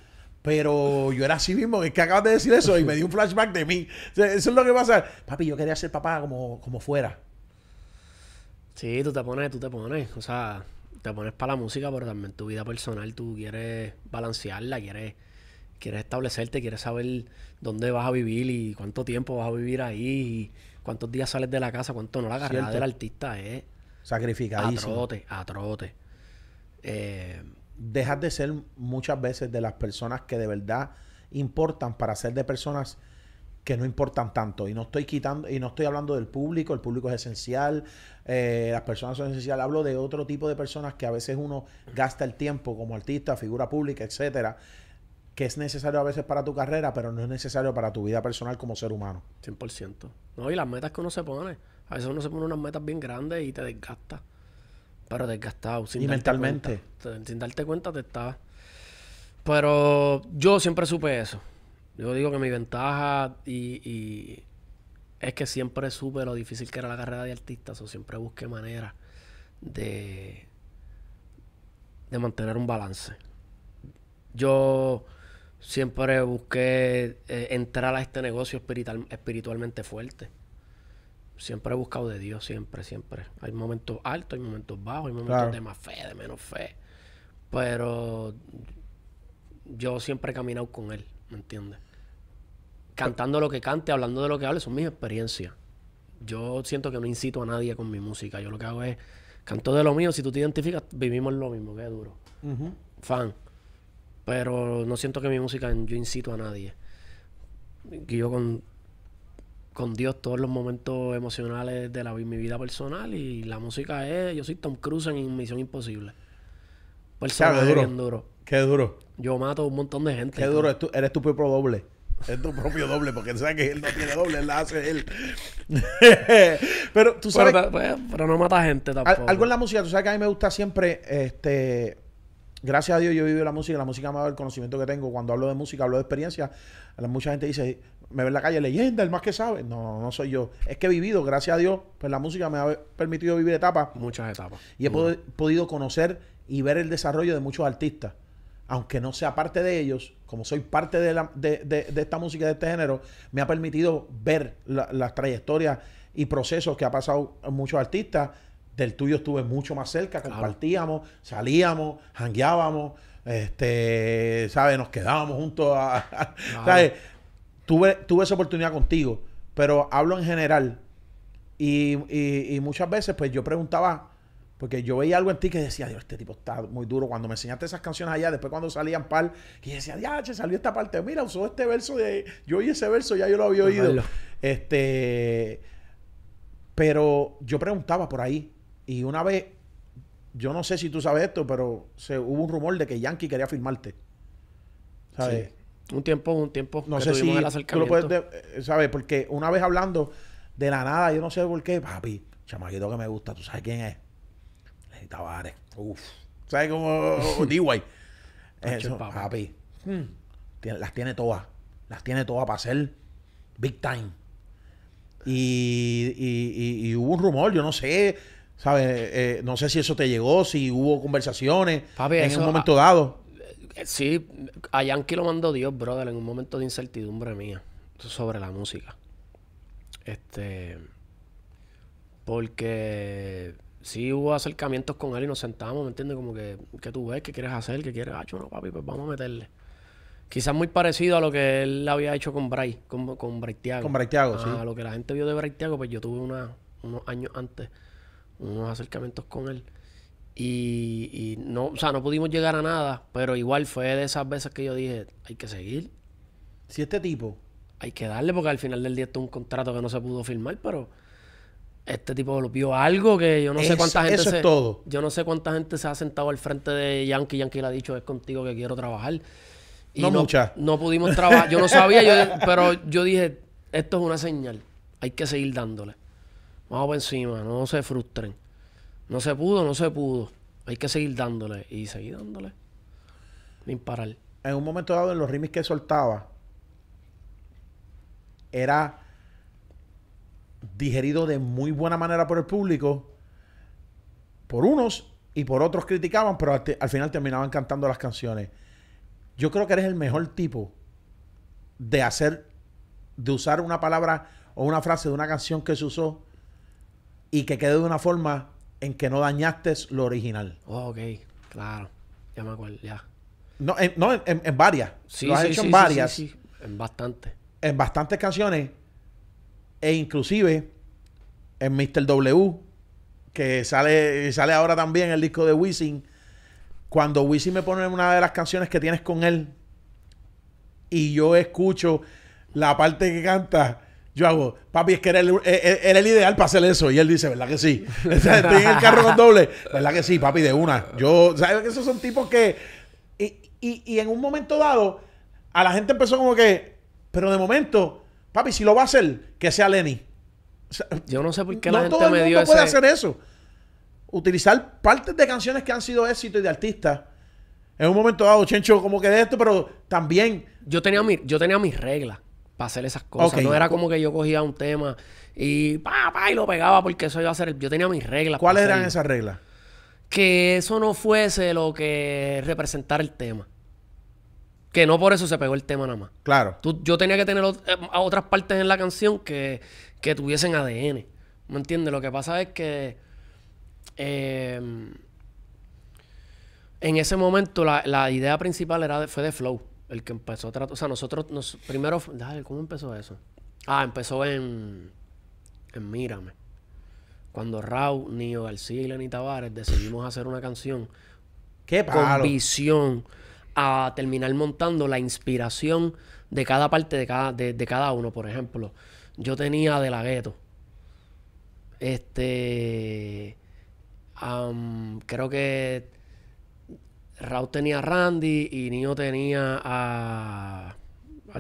Pero yo era así mismo, es que acabas de decir eso y me di un flashback de mí. eso es lo que pasa. Papi, yo quería ser papá como, como fuera. Sí, tú te pones, tú te pones. O sea, te pones para la música, pero también tu vida personal, tú quieres balancearla, quieres, quieres establecerte, quieres saber dónde vas a vivir y cuánto tiempo vas a vivir ahí, y cuántos días sales de la casa, cuánto no. La carrera del artista es... Sacrificadísimo. A trote, a trote. Eh, dejas de ser muchas veces de las personas que de verdad importan para ser de personas que no importan tanto. Y no estoy quitando, y no estoy hablando del público, el público es esencial, eh, las personas son esenciales. Hablo de otro tipo de personas que a veces uno gasta el tiempo como artista, figura pública, etcétera, que es necesario a veces para tu carrera, pero no es necesario para tu vida personal como ser humano. 100%. No, y las metas que uno se pone. A veces uno se pone unas metas bien grandes y te desgasta pero desgastado. Sin y mentalmente. sin darte cuenta te estaba. Pero yo siempre supe eso. Yo digo que mi ventaja y, es que siempre supe lo difícil que era la carrera de artista. O siempre busqué manera de, de mantener un balance. Yo siempre busqué eh, entrar a este negocio espiritualmente fuerte siempre he buscado de Dios, siempre, siempre. Hay momentos altos, hay momentos bajos, hay momentos de más fe, de menos fe. Pero yo siempre he caminado con Él, ¿me entiendes? Cantando lo que cante, hablando de lo que hable, son mis experiencias. Yo siento que no incito a nadie con mi música. Yo lo que hago es, canto de lo mío, si tú te identificas, vivimos lo mismo, que es duro. Fan. Pero no siento que mi música yo incito a nadie. Yo con con Dios todos los momentos emocionales de la, mi vida personal y la música es, yo soy Tom Cruise en Misión Imposible. pues duro. bien duro. Qué duro. Yo mato a un montón de gente. Qué duro, eres tu, propio doble. Es tu propio doble, porque sabes que él no tiene doble, él la hace él. pero tú sabes. Pues, pero, no mata gente tampoco. Algo en la música, tú sabes que a mí me gusta siempre. este Gracias a Dios yo vivo la música, la música me da el conocimiento que tengo. Cuando hablo de música, hablo de experiencia. Mucha gente dice, me ve en la calle leyenda, el más que sabe. No, no soy yo. Es que he vivido, gracias a Dios, pues la música me ha permitido vivir etapas. Muchas etapas. Y he podido conocer y ver el desarrollo de muchos artistas. Aunque no sea parte de ellos, como soy parte de, esta música, de este género, me ha permitido ver las trayectorias y procesos que ha pasado muchos artistas. Del tuyo estuve mucho más cerca, compartíamos, salíamos, jangueábamos este, ¿sabes? Nos quedábamos juntos a, tuve, esa oportunidad contigo, pero hablo en general. Y, muchas veces, pues yo preguntaba, porque yo veía algo en ti que decía, Dios, este tipo está muy duro. Cuando me enseñaste esas canciones allá, después cuando salían pal y decía, ya, salió esta parte, mira, usó este verso de. Yo oí ese verso, ya yo lo había pues oído. Este. Pero yo preguntaba por ahí, y una vez, yo no sé si tú sabes esto, pero se, hubo un rumor de que Yankee quería firmarte. ¿Sabes? Un tiempo, un tiempo. No sé si tú eh, ¿sabes? Porque una vez hablando de la nada, yo no sé por qué, papi, chamaquito que me gusta, ¿tú sabes quién es? Uf. ¿Sabes cómo? D-Way. papi. Hmm. las tiene todas. Las tiene todas para ser big time. Y, hubo un rumor, yo no sé. ¿Sabes? Eh, eh, no sé si eso te llegó, si hubo conversaciones en un momento dado. Eh, sí, a Yankee lo mandó Dios, brother, en un momento de incertidumbre mía sobre la música. Este. Porque sí hubo acercamientos con él y nos sentamos, ¿me entiendes? Como que, ¿qué tú ves? ¿Qué quieres hacer? ¿Qué quieres? Ah, no, papi, pues vamos a meterle. Quizás muy parecido a lo que él había hecho con Bray, con, con Tiago. Con Bray ah, sí. A lo que la gente vio de Tiago, pues yo tuve unos años antes unos acercamientos con él. Y, no, o sea, no pudimos llegar a nada, pero igual fue de esas veces que yo dije, hay que seguir. Si este tipo. Hay que darle, porque al final del día esto es un contrato que no se pudo firmar, pero este tipo lo vio algo que yo no sé cuánta gente. se, todo. Yo no sé cuánta gente se ha sentado al frente de Yankee. Yankee le ha dicho, es contigo que quiero trabajar. Y no, mucha. No pudimos trabajar. Yo no sabía, pero yo dije, esto es una señal. Hay que seguir dándole. Vamos por encima, no se frustren. No se pudo, no se pudo. Hay que seguir dándole y seguir dándole. Sin parar. En un momento dado, en los rimis que soltaba, era digerido de muy buena manera por el público, por unos y por otros criticaban, pero al, final terminaban cantando las canciones. Yo creo que eres el mejor tipo de hacer, de usar una palabra o una frase de una canción que se usó y que quedó de una forma en que no dañaste lo original. Oh, ok, claro. Ya me acuerdo, ya. No, en, varias. Sí, lo has hecho en varias. Sí, en bastante. En bastantes canciones. E inclusive en Mr. W, que sale, sale ahora también el disco de Wisin. Cuando Wisin me pone una de las canciones que tienes con él y yo escucho la parte que canta yo hago, papi, es que era el, eh, eh, el ideal para hacer eso. Y él dice, ¿verdad que sí? Estoy en el carro con doble. ¿Verdad que sí, papi? De una. Yo, ¿sabes que esos son tipos que. Y, en un momento dado, a la gente empezó como que. Pero de momento, papi, si lo va a hacer, que sea Lenny. yo no sé por qué no la gente todo el mundo puede hacer eso. Utilizar partes de canciones que han sido éxito y de artistas. En un momento dado, Chencho, como que de esto, pero también. Yo tenía, mi, yo tenía mis reglas para hacer esas cosas. No era como que yo cogía un tema y pa, y lo pegaba porque eso iba a ser. Yo tenía mis reglas. ¿Cuáles eran esas reglas? Que eso no fuese lo que representara el tema. Que no por eso se pegó el tema nada más. Claro. yo tenía que tener eh, otras partes en la canción que, tuviesen ADN. ¿Me entiendes? Lo que pasa es que em, en ese momento la, idea principal era fue de flow. El que empezó a O sea, nosotros. Nos, primero. Dale, ¿cómo empezó eso? Ah, empezó en. En Mírame. Cuando Raúl, ni García y Tavares decidimos hacer una canción. ¡Qué Con visión a terminar montando la inspiración de cada parte de cada, de, cada uno. Por ejemplo, yo tenía de la gueto. Este. creo que Raúl tenía a Randy y Nio tenía a.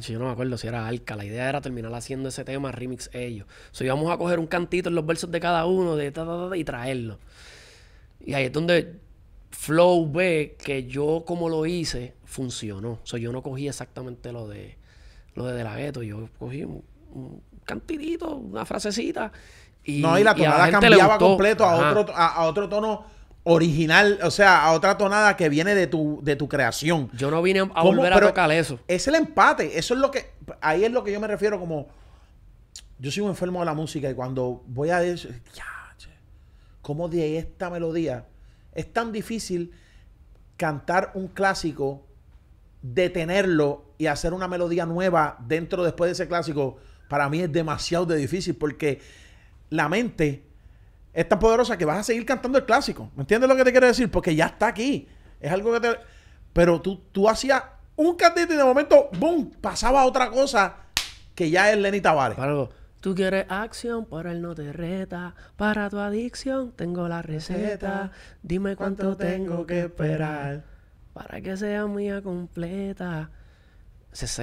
Yo no me acuerdo si era Alca. La idea era terminar haciendo ese tema remix ellos. So íbamos a coger un cantito en los versos de cada uno de y traerlo. Y ahí es donde Flow ve que yo como lo hice funcionó. So yo no cogí exactamente lo de lo de, la Yo cogí un, cantito, una frasecita. Y, no, y la tonada cambiaba completo a otro, a otro tono original, o sea, a otra tonada que viene de tu, de tu creación. Yo no vine a volver a tocar eso. Es el empate, eso es lo que, ahí es lo que yo me refiero como, yo soy un enfermo de la música y cuando voy a decir, ¿cómo de esta melodía? Es tan difícil cantar un clásico, detenerlo y hacer una melodía nueva dentro después de ese clásico, para mí es demasiado difícil porque la mente es tan poderosa que vas a seguir cantando el clásico. ¿Me entiendes lo que te quiero decir? Porque ya está aquí. Es algo que te... Pero tú, tú hacías un cantito y de momento, ¡boom! Pasaba otra cosa que ya es Lenny Tavares. Tú quieres acción, para él no te reta. Para tu adicción tengo la receta. Dime cuánto tengo que esperar para que sea mía completa. CZ.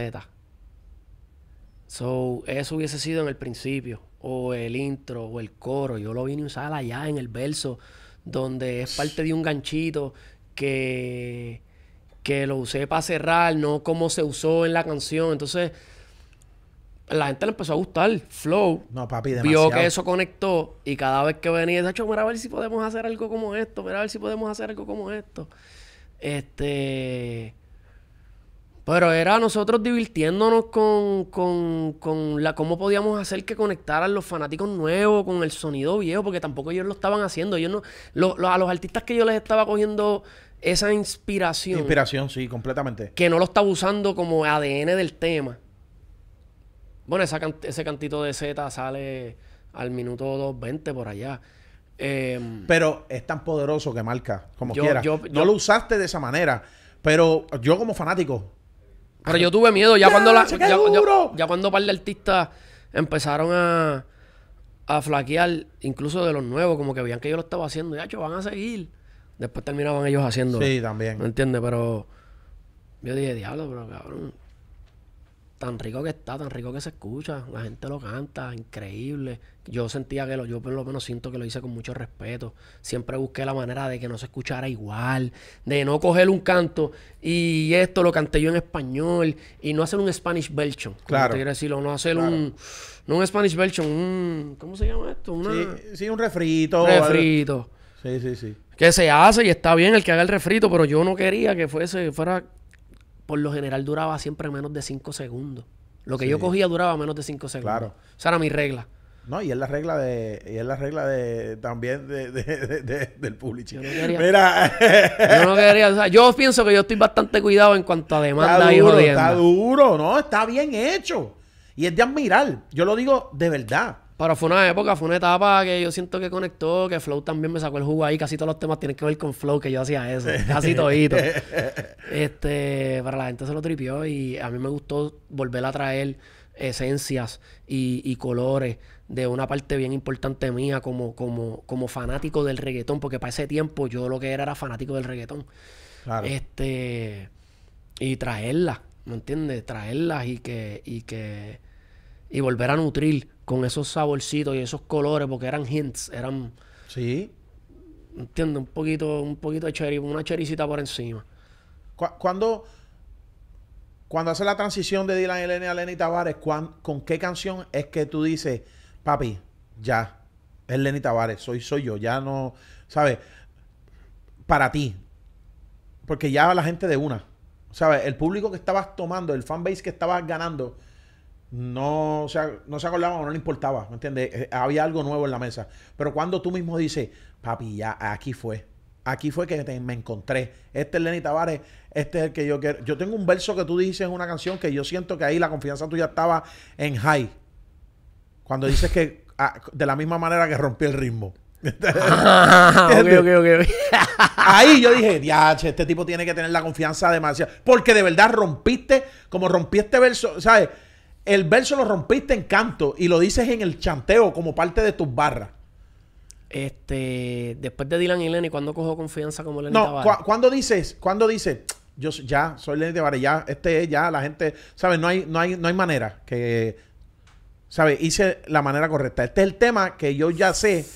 So, eso hubiese sido en el principio o el intro o el coro. Yo lo vine a usar allá en el verso, donde es parte de un ganchito que, que lo usé para cerrar, no como se usó en la canción. Entonces, la gente le empezó a gustar. Flow. No, Vio que eso conectó y cada vez que venía, de hecho, mira a ver si podemos hacer algo como esto, mira a ver si podemos hacer algo como esto. Este. Pero era nosotros divirtiéndonos con, con, la cómo podíamos hacer que conectaran los fanáticos nuevos con el sonido viejo, porque tampoco ellos lo estaban haciendo. Ellos no, a los artistas que yo les estaba cogiendo esa inspiración. Inspiración, sí, completamente. Que no lo estaba usando como ADN del tema. Bueno, ese cantito de Z sale al minuto 2.20 por allá. Em, pero es tan poderoso que marca, como quiera. no lo usaste de esa manera. Pero yo como fanático, pero yo tuve miedo. Ya, cuando la, ya, cuando un par de artistas empezaron a, a flaquear, incluso de los nuevos, como que veían que yo lo estaba haciendo. Ya, van a seguir. Después terminaban ellos haciendo Sí, también. ¿Me entiendes? Pero yo dije, diablo, pero cabrón. Tan rico que está, tan rico que se escucha. La gente lo canta, increíble yo sentía que lo, yo por lo menos siento que lo hice con mucho respeto. Siempre busqué la manera de que no se escuchara igual, de no coger un canto y esto lo canté yo en español y no hacer un Spanish version. Claro. quiero decirlo, no hacer un. No un Spanish version, un. ¿Cómo se llama esto? sí, un refrito. Refrito. Sí, sí, sí. Que se hace y está bien el que haga el refrito, pero yo no quería que fuese, fuera. Por lo general duraba siempre menos de cinco segundos. Lo que yo cogía duraba menos de cinco segundos. Claro. Esa era mi regla. No, y es la regla de, y es la regla de también de, del publishing. Yo Mira. yo no quería, yo pienso que yo estoy bastante cuidado en cuanto a demanda y jodiendo. Está duro, no, está bien hecho. Y es de admirar. Yo lo digo de verdad. Pero fue una época, fue una etapa que yo siento que conectó, que Flow también me sacó el jugo ahí. Casi todos los temas tienen que ver con Flow, que yo hacía eso. casi todito. Este, para la gente se lo tripió y a mí me gustó volver a traer esencias y, y colores de una parte bien importante mía como, como, como fanático del reggaetón, porque para ese tiempo yo lo que era era fanático del reggaetón. Claro. Este, y traerlas, ¿me entiendes? Traerlas y que, y que, y volver a nutrir con esos saborcitos y esos colores, porque eran hints, eran... Sí. Entiendo, un poquito, un poquito de cherry, una chericita por encima. ¿Cuándo... cuando, cuando hace la transición de Dylan Elena a Lenny Tavares, ¿con qué canción es que tú dices, papi, ya, es Lenny Tavares, soy, soy yo, ya no, ¿sabes? Para ti. Porque ya la gente de una, ¿sabes? El público que estabas tomando, el fanbase que estabas ganando, no, o sea, no se acordaba o no le importaba, ¿me entiendes? Eh, eh, había algo nuevo en la mesa. Pero cuando tú mismo dices, papi, ya, aquí fue. Aquí fue que me encontré. Este es Lenny Tavares, este es el que yo quiero. Yo tengo un verso que tú dices en una canción que yo siento que ahí la confianza tuya estaba en high. Cuando dices que ah, de la misma manera que rompí el ritmo. Ahí yo dije, diache, este tipo tiene que tener la confianza demasiado. Porque de verdad rompiste, como rompiste este verso, ¿sabes? El verso lo rompiste en canto y lo dices en el chanteo como parte de tus barras. Este, después de Dylan y Lenny, ¿cuándo cojo confianza como Lenny no, ¿cuándo dices? ¿Cuándo dices? Yo ya soy Lenny de ya, este es, ya, la gente, ¿sabes? No hay, no hay, no hay manera que ¿Sabes? Hice la manera correcta. Este es el tema que yo ya sé.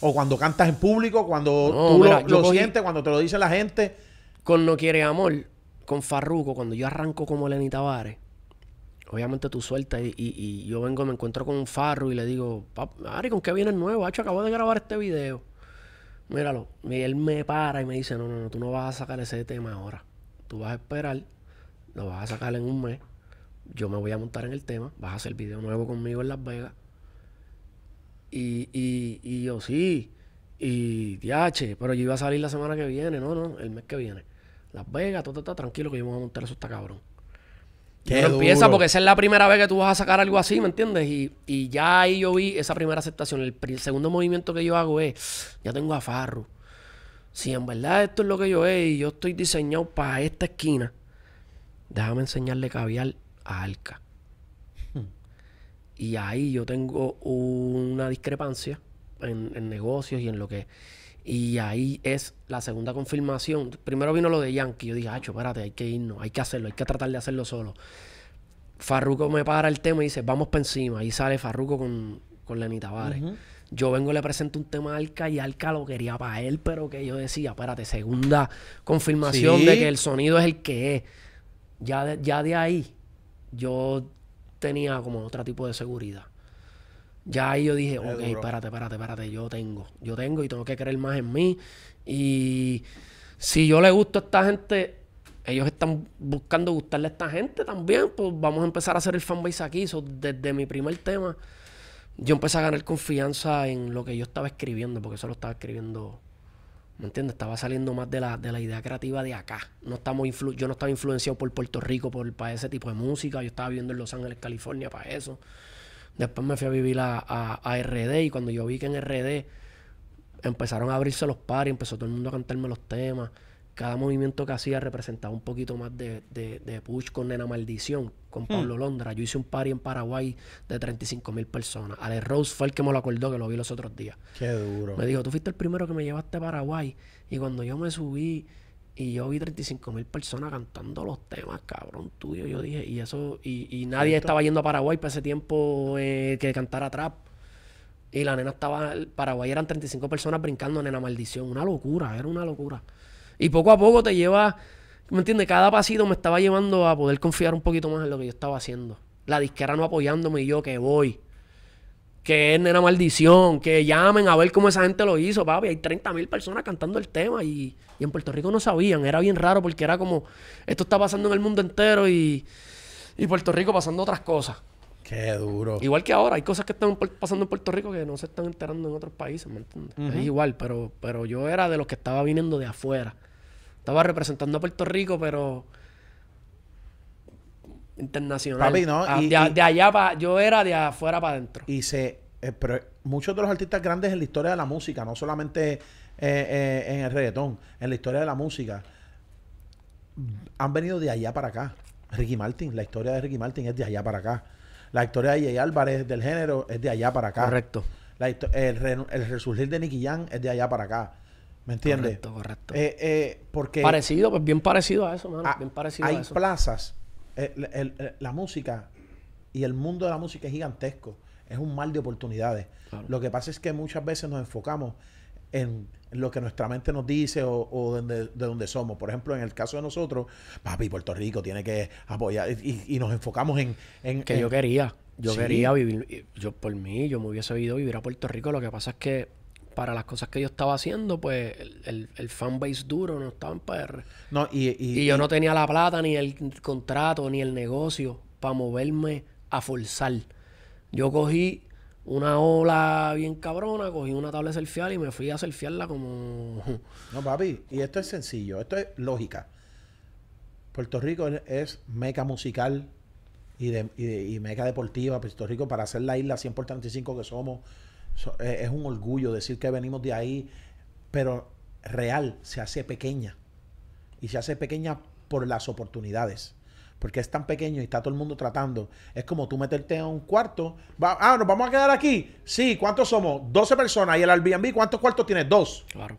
O cuando cantas en público, cuando tú lo, sientes, cuando te lo dice la gente. Con No Quiere Amor, con Farruco, cuando yo arranco como Lenny Tavares, obviamente tú sueltas y, yo vengo, me encuentro con un Farru y le digo, Ari, ¿con qué viene el nuevo? Hacho, acabo de grabar este video. Míralo. Y él me para y me dice, no, no, no, tú no vas a sacar ese tema ahora. Tú vas a esperar, lo vas a sacar en un mes yo me voy a montar en el tema, vas a hacer video nuevo conmigo en Las Vegas. Y, yo, sí, y diache, pero yo iba a salir la semana que viene, no, no, el mes que viene. Las Vegas, todo está tranquilo que yo me voy a montar, eso está cabrón. empieza porque esa es la primera vez que tú vas a sacar algo así, ¿me entiendes? Y, ya ahí yo vi esa primera aceptación. El, segundo movimiento que yo hago es, ya tengo a Farro. Si en verdad esto es lo que yo es y yo estoy diseñado para esta esquina, déjame enseñarle caviar a ALCA. Hmm. Y ahí yo tengo una discrepancia en, negocios y en lo que... Y ahí es la segunda confirmación. Primero vino lo de Yankee. Yo dije, ah, espérate, hay que irnos, hay que hacerlo, hay que tratar de hacerlo solo. Farruco me para el tema y dice, vamos para encima. Ahí sale Farruco con, con Lenny Yo vengo y le presento un tema a Alca y Alca lo quería para él, pero que yo decía, espérate, segunda confirmación de que el sonido es el que es. Ya ya de ahí yo tenía como otro tipo de seguridad. Ya ahí yo dije, ok, espérate, espérate, espérate, yo tengo, yo tengo y tengo que creer más en mí. Y si yo le gusto a esta gente, ellos están buscando gustarle a esta gente también, pues vamos a empezar a hacer el fanbase aquí. So, desde mi primer tema, yo empecé a ganar confianza en lo que yo estaba escribiendo, porque eso lo estaba escribiendo ¿Me entiendes? Estaba saliendo más de la, idea creativa de acá. No estamos yo no estaba influenciado por Puerto Rico por, para ese tipo de música. Yo estaba viviendo en Los Ángeles, California, para eso. Después me fui a vivir a, a, RD y cuando yo vi que en RD empezaron a abrirse los pares, empezó todo el mundo a cantarme los temas cada movimiento que hacía representaba un poquito más de, de, push con Nena Maldición, con hmm. Pablo Londra. Yo hice un party en Paraguay de 35 mil personas. Ale Rose fue el que me lo acordó, que lo vi los otros días. Qué duro. Me dijo, tú fuiste el primero que me llevaste a Paraguay. Y cuando yo me subí y yo vi 35 mil personas cantando los temas, cabrón, tuyo, yo dije, y eso, y, nadie estaba yendo a Paraguay para ese tiempo eh, que cantara trap. Y la nena estaba, En Paraguay eran 35 personas brincando, nena maldición, una locura, era una locura. Y poco a poco te lleva, ¿me entiendes? Cada pasito me estaba llevando a poder confiar un poquito más en lo que yo estaba haciendo. La disquera no apoyándome y yo que voy. Que es nena maldición, que llamen a ver cómo esa gente lo hizo, papi. Hay 30 mil personas cantando el tema y, y en Puerto Rico no sabían. Era bien raro porque era como, esto está pasando en el mundo entero y, y Puerto Rico pasando otras cosas. Qué duro. Igual que ahora, hay cosas que están pasando en Puerto Rico que no se están enterando en otros países, ¿me entiendes? Es igual, pero, pero yo era de los que estaba viniendo de afuera. Estaba representando a Puerto Rico, pero internacional. Papi, ¿no? Ah, y, de, allá para, yo era de afuera para adentro. Y se, eh, pero muchos de los artistas grandes en la historia de la música, no solamente eh, eh, en el reggaetón, en la historia de la música, han venido de allá para acá. Ricky Martin, la historia de Ricky Martin es de allá para acá. La historia de Jay Álvarez del género es de allá para acá. Correcto. el, el, resurgir de Nicky Jam es de allá para acá. ¿Me entiendes? Correcto, correcto. Eh, eh, porque parecido, pues bien parecido a eso, mano. Ah, bien parecido a eso. Hay plazas. Eh, la música y el mundo de la música es gigantesco. Es un mal de oportunidades. Lo que pasa es que muchas veces nos enfocamos en lo que nuestra mente nos dice o, de, de, donde somos. Por ejemplo, en el caso de nosotros, papi, Puerto Rico tiene que apoyar y, y nos enfocamos en... que yo quería, yo quería vivir, yo por mí, yo me hubiese ido vivir a Puerto Rico, lo que pasa es que para las cosas que yo estaba haciendo, pues el, el, fanbase duro no estaba en PR. No, y, yo no tenía la plata, ni el contrato, ni el negocio para moverme a forzar. Yo cogí una ola bien cabrona, cogí una tabla de surfear y me fui a surfearla como... No, papi, y esto es sencillo, esto es lógica. Puerto Rico es meca musical y, de, y, meca deportiva. Puerto Rico, para hacer la isla 145 que somos, eh, es un orgullo decir que venimos de ahí, pero real se hace pequeña. Y se hace pequeña por las oportunidades. Porque es tan pequeño y está todo el mundo tratando. Es como tú meterte a un cuarto. ah, nos vamos a quedar aquí. Sí, ¿cuántos somos? 12 personas. ¿Y el Airbnb cuántos cuartos tienes? Dos. Claro.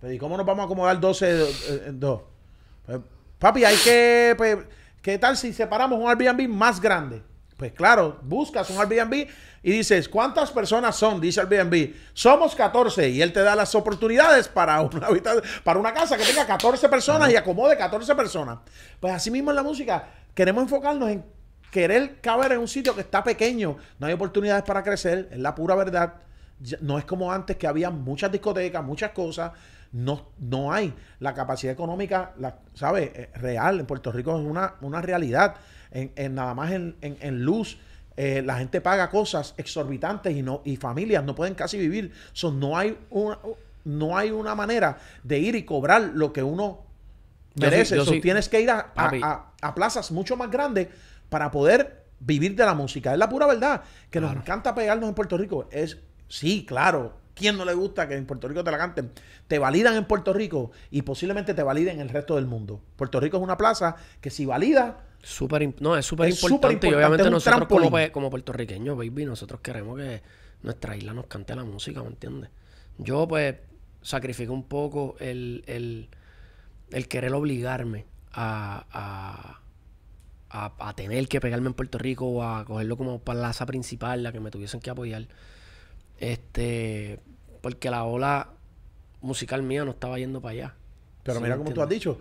Pues, ¿Y cómo nos vamos a acomodar 12 eh, eh, dos? Pues, papi, hay que... Pues, ¿Qué tal si separamos un Airbnb más grande? Pues claro, buscas un Airbnb y dices, ¿cuántas personas son? Dice Airbnb, somos 14 y él te da las oportunidades para una, para una casa que tenga 14 personas y acomode 14 personas. Pues así mismo en la música, queremos enfocarnos en querer caber en un sitio que está pequeño, no hay oportunidades para crecer, es la pura verdad. No es como antes que había muchas discotecas, muchas cosas. No, no hay la capacidad económica, la, ¿sabes? Eh, real. En Puerto Rico es una, una realidad en, nada más en, luz. Eh, la gente paga cosas exorbitantes y, no, y familias no pueden casi vivir. So, no, hay una, no hay una manera de ir y cobrar lo que uno merece. Tienes que ir a, a, plazas mucho más grandes para poder vivir de la música. Es la pura verdad. Que nos encanta pegarnos en Puerto Rico. Es, sí, claro, ¿Quién no le gusta que en Puerto Rico te la canten? Te validan en Puerto Rico y posiblemente te validen en el resto del mundo. Puerto Rico es una plaza que si valida... no, es súper importante, y obviamente nosotros como, puertorriqueños, baby, nosotros queremos que nuestra isla nos cante la música, ¿me entiendes? Yo pues sacrifico un poco el, el, el querer obligarme a, a, a, tener que pegarme en Puerto Rico o a cogerlo como plaza principal, la que me tuviesen que apoyar. Este, porque la ola musical mía no estaba yendo para allá. Pero mira como tú has dicho,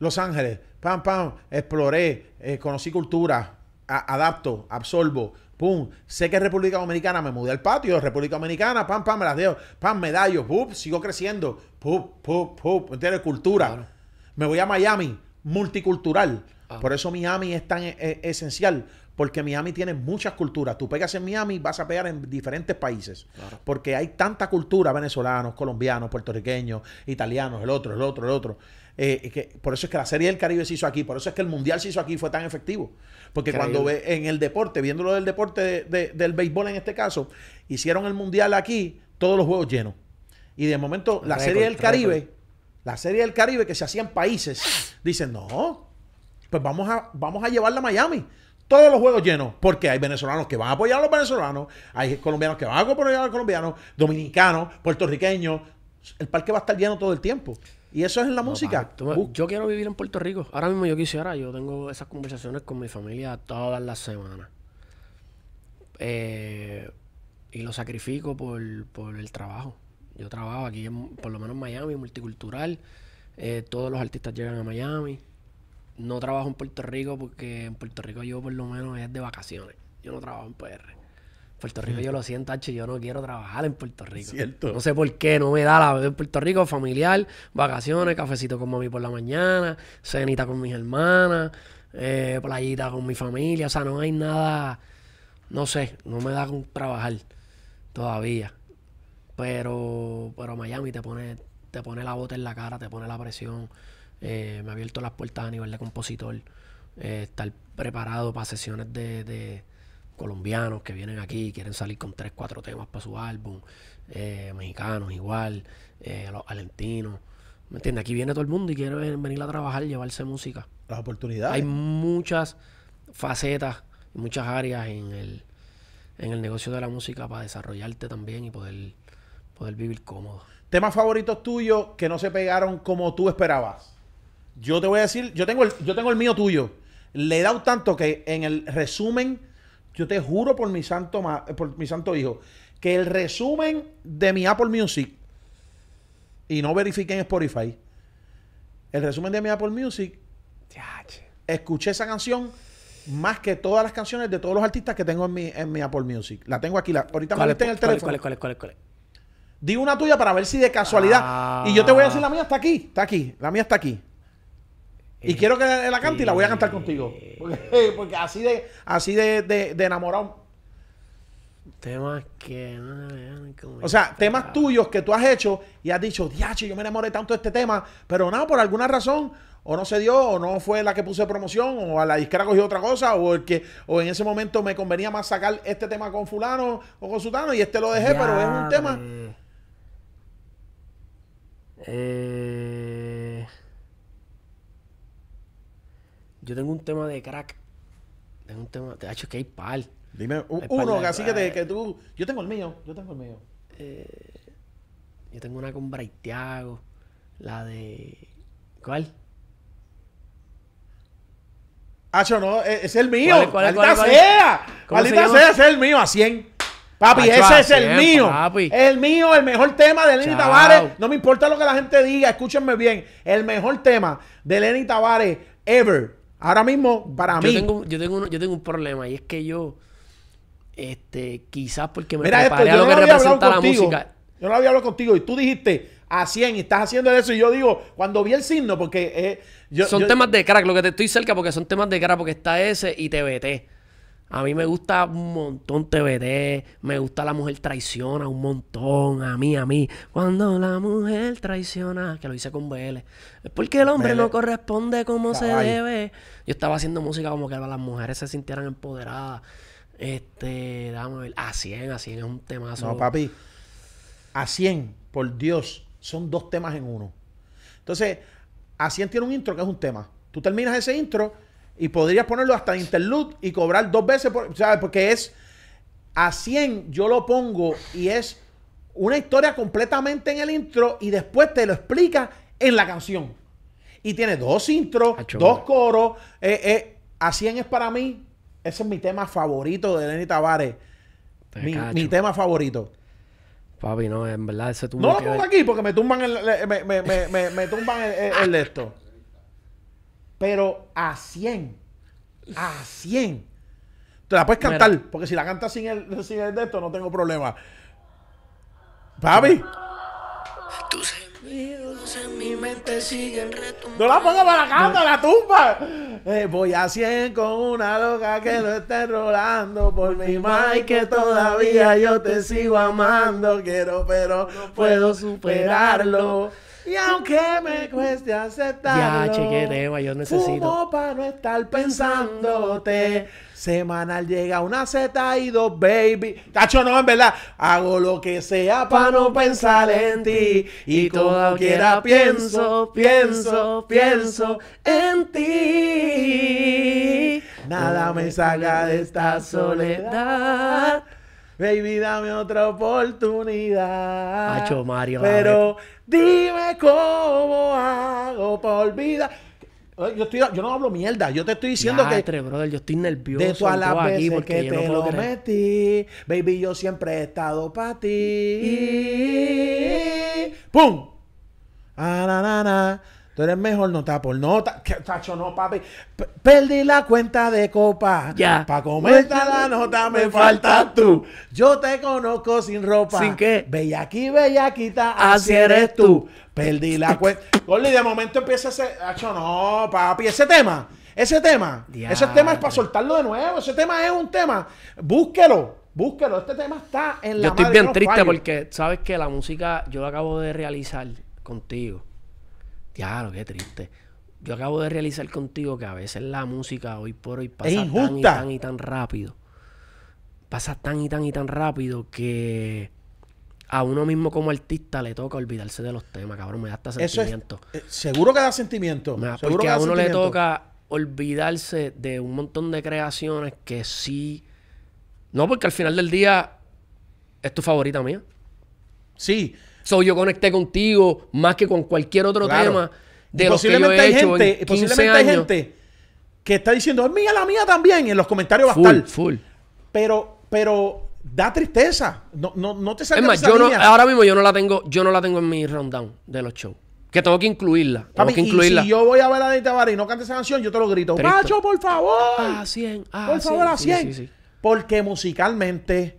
Los Ángeles, pam, pam, exploré, eh, conocí cultura, adapto, absorbo, pum, sé que es República Dominicana, me mudé al patio, República Dominicana, pam, pam, me las dejo, pam, medallos, pum, sigo creciendo, pum, pum, pum, ¿entiendes? Cultura. Me voy a Miami, multicultural. Ah. Por eso Miami es tan eh, esencial, porque Miami tiene muchas culturas. Tú pegas en Miami, vas a pegar en diferentes países, porque hay tanta cultura, venezolanos, colombianos, puertorriqueños, italianos, el otro, el otro, el otro. Eh, que, por eso es que la Serie del Caribe se hizo aquí, por eso es que el Mundial se hizo aquí fue tan efectivo. Porque cuando ve en el deporte, viéndolo del deporte del béisbol en este caso, hicieron el Mundial aquí, todos los juegos llenos. Y de momento, la Serie del Caribe, la Serie del Caribe que se hacía en países, dicen, no, pues vamos a, vamos a llevarla a Miami. Todos los juegos llenos, porque hay venezolanos que van a apoyar a los venezolanos, hay colombianos que van a apoyar a los colombianos, dominicanos, puertorriqueños. El parque va a estar lleno todo el tiempo. Y eso es en la música. yo quiero vivir en Puerto Rico. Ahora mismo yo quisiera, yo tengo esas conversaciones con mi familia todas las semanas. Eh, y lo sacrifico por, el trabajo. Yo trabajo aquí, por lo menos en Miami, multicultural. Eh, todos los artistas llegan a Miami no trabajo en Puerto Rico porque en Puerto Rico yo por lo menos es de vacaciones. Yo no trabajo en PR. Puerto Rico yo lo siento, H, yo no quiero trabajar en Puerto Rico. Cierto. No sé por qué, no me da la... En Puerto Rico familiar, vacaciones, cafecito con mami por la mañana, cenita con mis hermanas, eh, playita con mi familia. O sea, no hay nada... No sé, no me da con trabajar todavía. Pero, pero Miami te pone, te pone la bota en la cara, te pone la presión. Eh, me ha abierto las puertas a nivel de compositor, eh, estar preparado para sesiones de, colombianos que vienen aquí, quieren salir con tres, cuatro temas para su álbum, eh, mexicanos igual, los alentinos. ¿Me entiendes? Aquí viene todo el mundo y quiere venir a trabajar, llevarse música. Las oportunidades. Hay muchas facetas y muchas áreas en el, en el negocio de la música para desarrollarte también y poder, poder vivir cómodo. ¿Temas favoritos tuyos que no se pegaron como tú esperabas? Yo te voy a decir, yo tengo el, yo tengo el mío tuyo. Le he dado tanto que en el resumen, yo te juro por mi santo, por mi santo hijo, que el resumen de mi Apple Music, y no en Spotify, el resumen de mi Apple Music, escuché esa canción más que todas las canciones de todos los artistas que tengo en mi, en mi Apple Music. La tengo aquí, ahorita me está en el teléfono. ¿Cuál, cuál, Di una tuya para ver si de casualidad. Y yo te voy a decir la ah. mía está aquí, está aquí, la mía está aquí. Y eh, quiero que la cante y la voy a cantar eh, contigo. Porque, así de, así de, de, enamorado. Temas que. O sea, temas tuyos que tú has hecho y has dicho, diache, yo me enamoré tanto de este tema, pero nada, no, por alguna razón, o no se dio, o no fue la que puse promoción, o a la disquera cogió otra cosa, o el o en ese momento me convenía más sacar este tema con fulano o con sutano, y este lo dejé, pero es un tema. Eh. Yo tengo un tema de crack. Tengo un tema. Te ha hecho que hay par. Dime uno, de, así que, eh, que, tú. Yo tengo el mío. Yo tengo el mío. Eh, yo tengo una con Braithiago. La de. ¿Cuál? Hacho, no, e, es, el mío. ¿Cuál, sea. sea, es el mío a 100. Papi, ese es el mío. El mío, el mejor tema de Lenny Tavares. No me importa lo que la gente diga, escúchenme bien. El mejor tema de Lenny Tavares ever Ahora mismo, para yo mí. yo, tengo un, yo tengo un problema y es que yo. Este, quizás porque me preparé a lo que representa la música. Yo no había hablado contigo y tú dijiste a 100 y estás haciendo eso. Y yo digo, cuando vi el signo, porque. Eh, yo, son temas de crack, lo que te estoy cerca, porque son temas de crack, porque está ese y te vete. A mí me gusta un montón TVD, me gusta La Mujer Traiciona un montón, a mí, a mí. Cuando la mujer traiciona, que lo hice con BL, es porque el hombre no corresponde como se debe. Yo estaba haciendo música como que las mujeres se sintieran empoderadas. Este, dame ver, a 100, a 100 es un temazo. No, papi, a 100, por Dios, son dos temas en uno. Entonces, a 100 tiene un intro que es un tema. Tú terminas ese intro y podrías ponerlo hasta interlud interlude y cobrar dos veces, por, ¿sabes? Porque es a 100 yo lo pongo y es una historia completamente en el intro y después te lo explica en la canción. Y tiene dos intros, dos coros. Eh, eh, a 100 es para mí, ese es mi tema favorito de Lenny Tavares. Mi, mi, tema favorito. Papi, no, en verdad ese No lo pongo aquí porque me tumban el, me, me, me, tumban el esto pero a 100. A 100. Te la puedes cantar, porque si la cantas sin el, sin de esto, no tengo problema. Papi. Tus sentidos en mi mente siguen retumbando. No la pongas para la canta, la tumba. Eh, voy a 100 con una loca que lo está enrolando por mi mic que todavía yo te sigo amando. Quiero, pero no puedo superarlo. Y aunque me cueste aceptarlo. Ya, cheque yo necesito. para no estar pensándote. Semanal llega una Z y dos, baby. Cacho, no, en verdad. Hago lo que sea para no pensar en ti. Y todo quiera pienso, pienso, pienso en ti. Nada me saca de esta soledad. Baby, dame otra oportunidad. Macho Mario. Pero dime cómo hago para olvidar. Yo, no hablo mierda, yo te estoy diciendo que que. Brother, yo estoy nervioso. De todas las veces porque te lo metí, baby, yo siempre he estado para ti. ¡Pum! Ah, Tú eres mejor, nota por nota, que tacho, no, papi. perdí la cuenta de copa. Ya. Para comerte pues, la nota me, pues, falta tú. Yo te conozco sin ropa. ¿Sin qué? Bellaqui, bellaquita, así eres tú. Perdí la cuenta. Y de momento empieza ese... Tacho, no, papi. Ese tema, ese tema. ese tema es para soltarlo de nuevo. Ese tema es un tema. Búsquelo. Búsquelo, este tema está en la Yo estoy bien triste porque sabes que la música yo la acabo de realizar contigo. Claro, qué triste. Yo acabo de realizar contigo que a veces la música hoy por hoy pasa tan y tan y tan rápido. Pasa tan y tan y tan rápido que a uno mismo como artista le toca olvidarse de los temas, cabrón. Me da hasta sentimiento. Eh, seguro que da sentimiento. porque que a uno le toca olvidarse de un montón de creaciones que sí. No, porque al final del día es tu favorita mía. Sí. So, yo conecté contigo más que con cualquier otro tema de los que he hecho en 15 posiblemente hay gente que está diciendo, es mía, la mía también, en los comentarios va a estar. Full. Pero, pero da tristeza. No, no, no te salgas es más, yo No, ahora mismo yo no la tengo, yo no la tengo en mi rundown de los shows. Que tengo que incluirla. Tengo que incluirla. Y si yo voy a ver a Dita y no cante esa canción, yo te lo grito. ¡Macho, por favor! A 100, a por favor, a 100. Porque musicalmente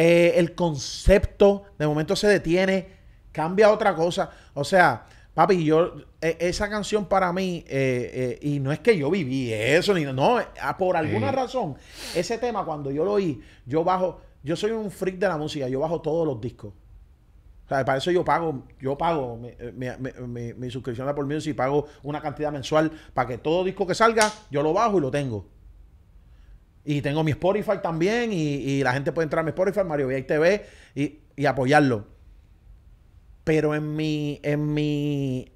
eh, el concepto de momento se detiene, cambia otra cosa. O sea, papi, yo, e, esa canción para mí, eh, eh, y no es que yo viví eso, ni, no, por alguna razón, ese tema cuando yo lo oí, yo bajo, yo soy un freak de la música, yo bajo todos los discos. O sea, para eso yo pago, yo pago mi, suscripción a por Music y pago una cantidad mensual para que todo disco que salga, yo lo bajo y lo tengo. Y tengo mi Spotify también. Y, la gente puede entrar a mi Spotify, Mario V.I. TV, y, apoyarlo. Pero en mi, en mi,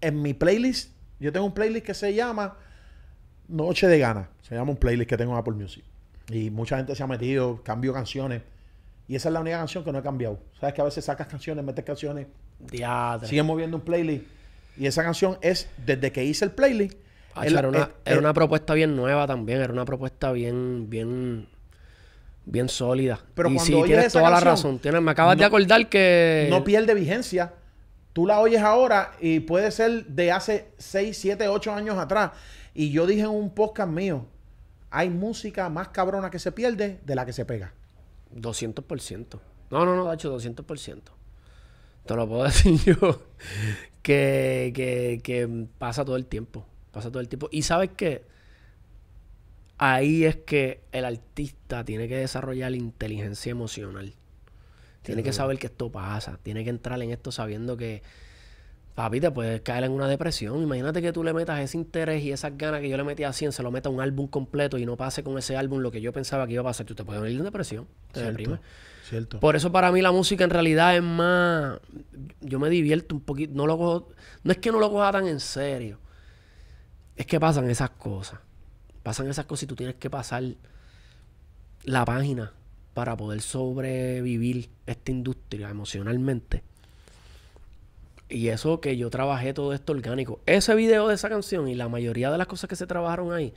en mi playlist, yo tengo un playlist que se llama Noche de Gana. Se llama un playlist que tengo en Apple Music. Y mucha gente se ha metido, cambio canciones. Y esa es la única canción que no he cambiado. Sabes que a veces sacas canciones, metes canciones, Diadre. sigue moviendo un playlist. Y esa canción es, desde que hice el playlist, Ah, eh, era, eh, una, propuesta bien nueva también, era una propuesta bien, bien, bien sólida. Pero y cuando tienes toda la razón. Tienes, me acabas de acordar que. No pierde vigencia. Tú la oyes ahora y puede ser de hace 6, 7, 8 años atrás. Y yo dije en un podcast mío: hay música más cabrona que se pierde de la que se pega. 200%. No, no, no, hecho 200%. Te lo puedo decir yo. que, que, que pasa todo el tiempo pasa todo el tiempo. Y sabes que ahí es que el artista tiene que desarrollar la inteligencia emocional. Tiene que saber que esto pasa. Tiene que entrar en esto sabiendo que, papi, te puedes caer en una depresión. Imagínate que tú le metas ese interés y esas ganas que yo le metí a 100, se lo meta un álbum completo y no pase con ese álbum lo que yo pensaba que iba a pasar. Tú te puedes venir en depresión. Por eso para mí la música en realidad es más... Yo me divierto un poquito. No, lo no es que no lo coja tan en serio. Es que pasan esas cosas. Pasan esas cosas y tú tienes que pasar la página para poder sobrevivir esta industria emocionalmente. Y eso que yo trabajé todo esto orgánico. Ese video de esa canción y la mayoría de las cosas que se trabajaron ahí,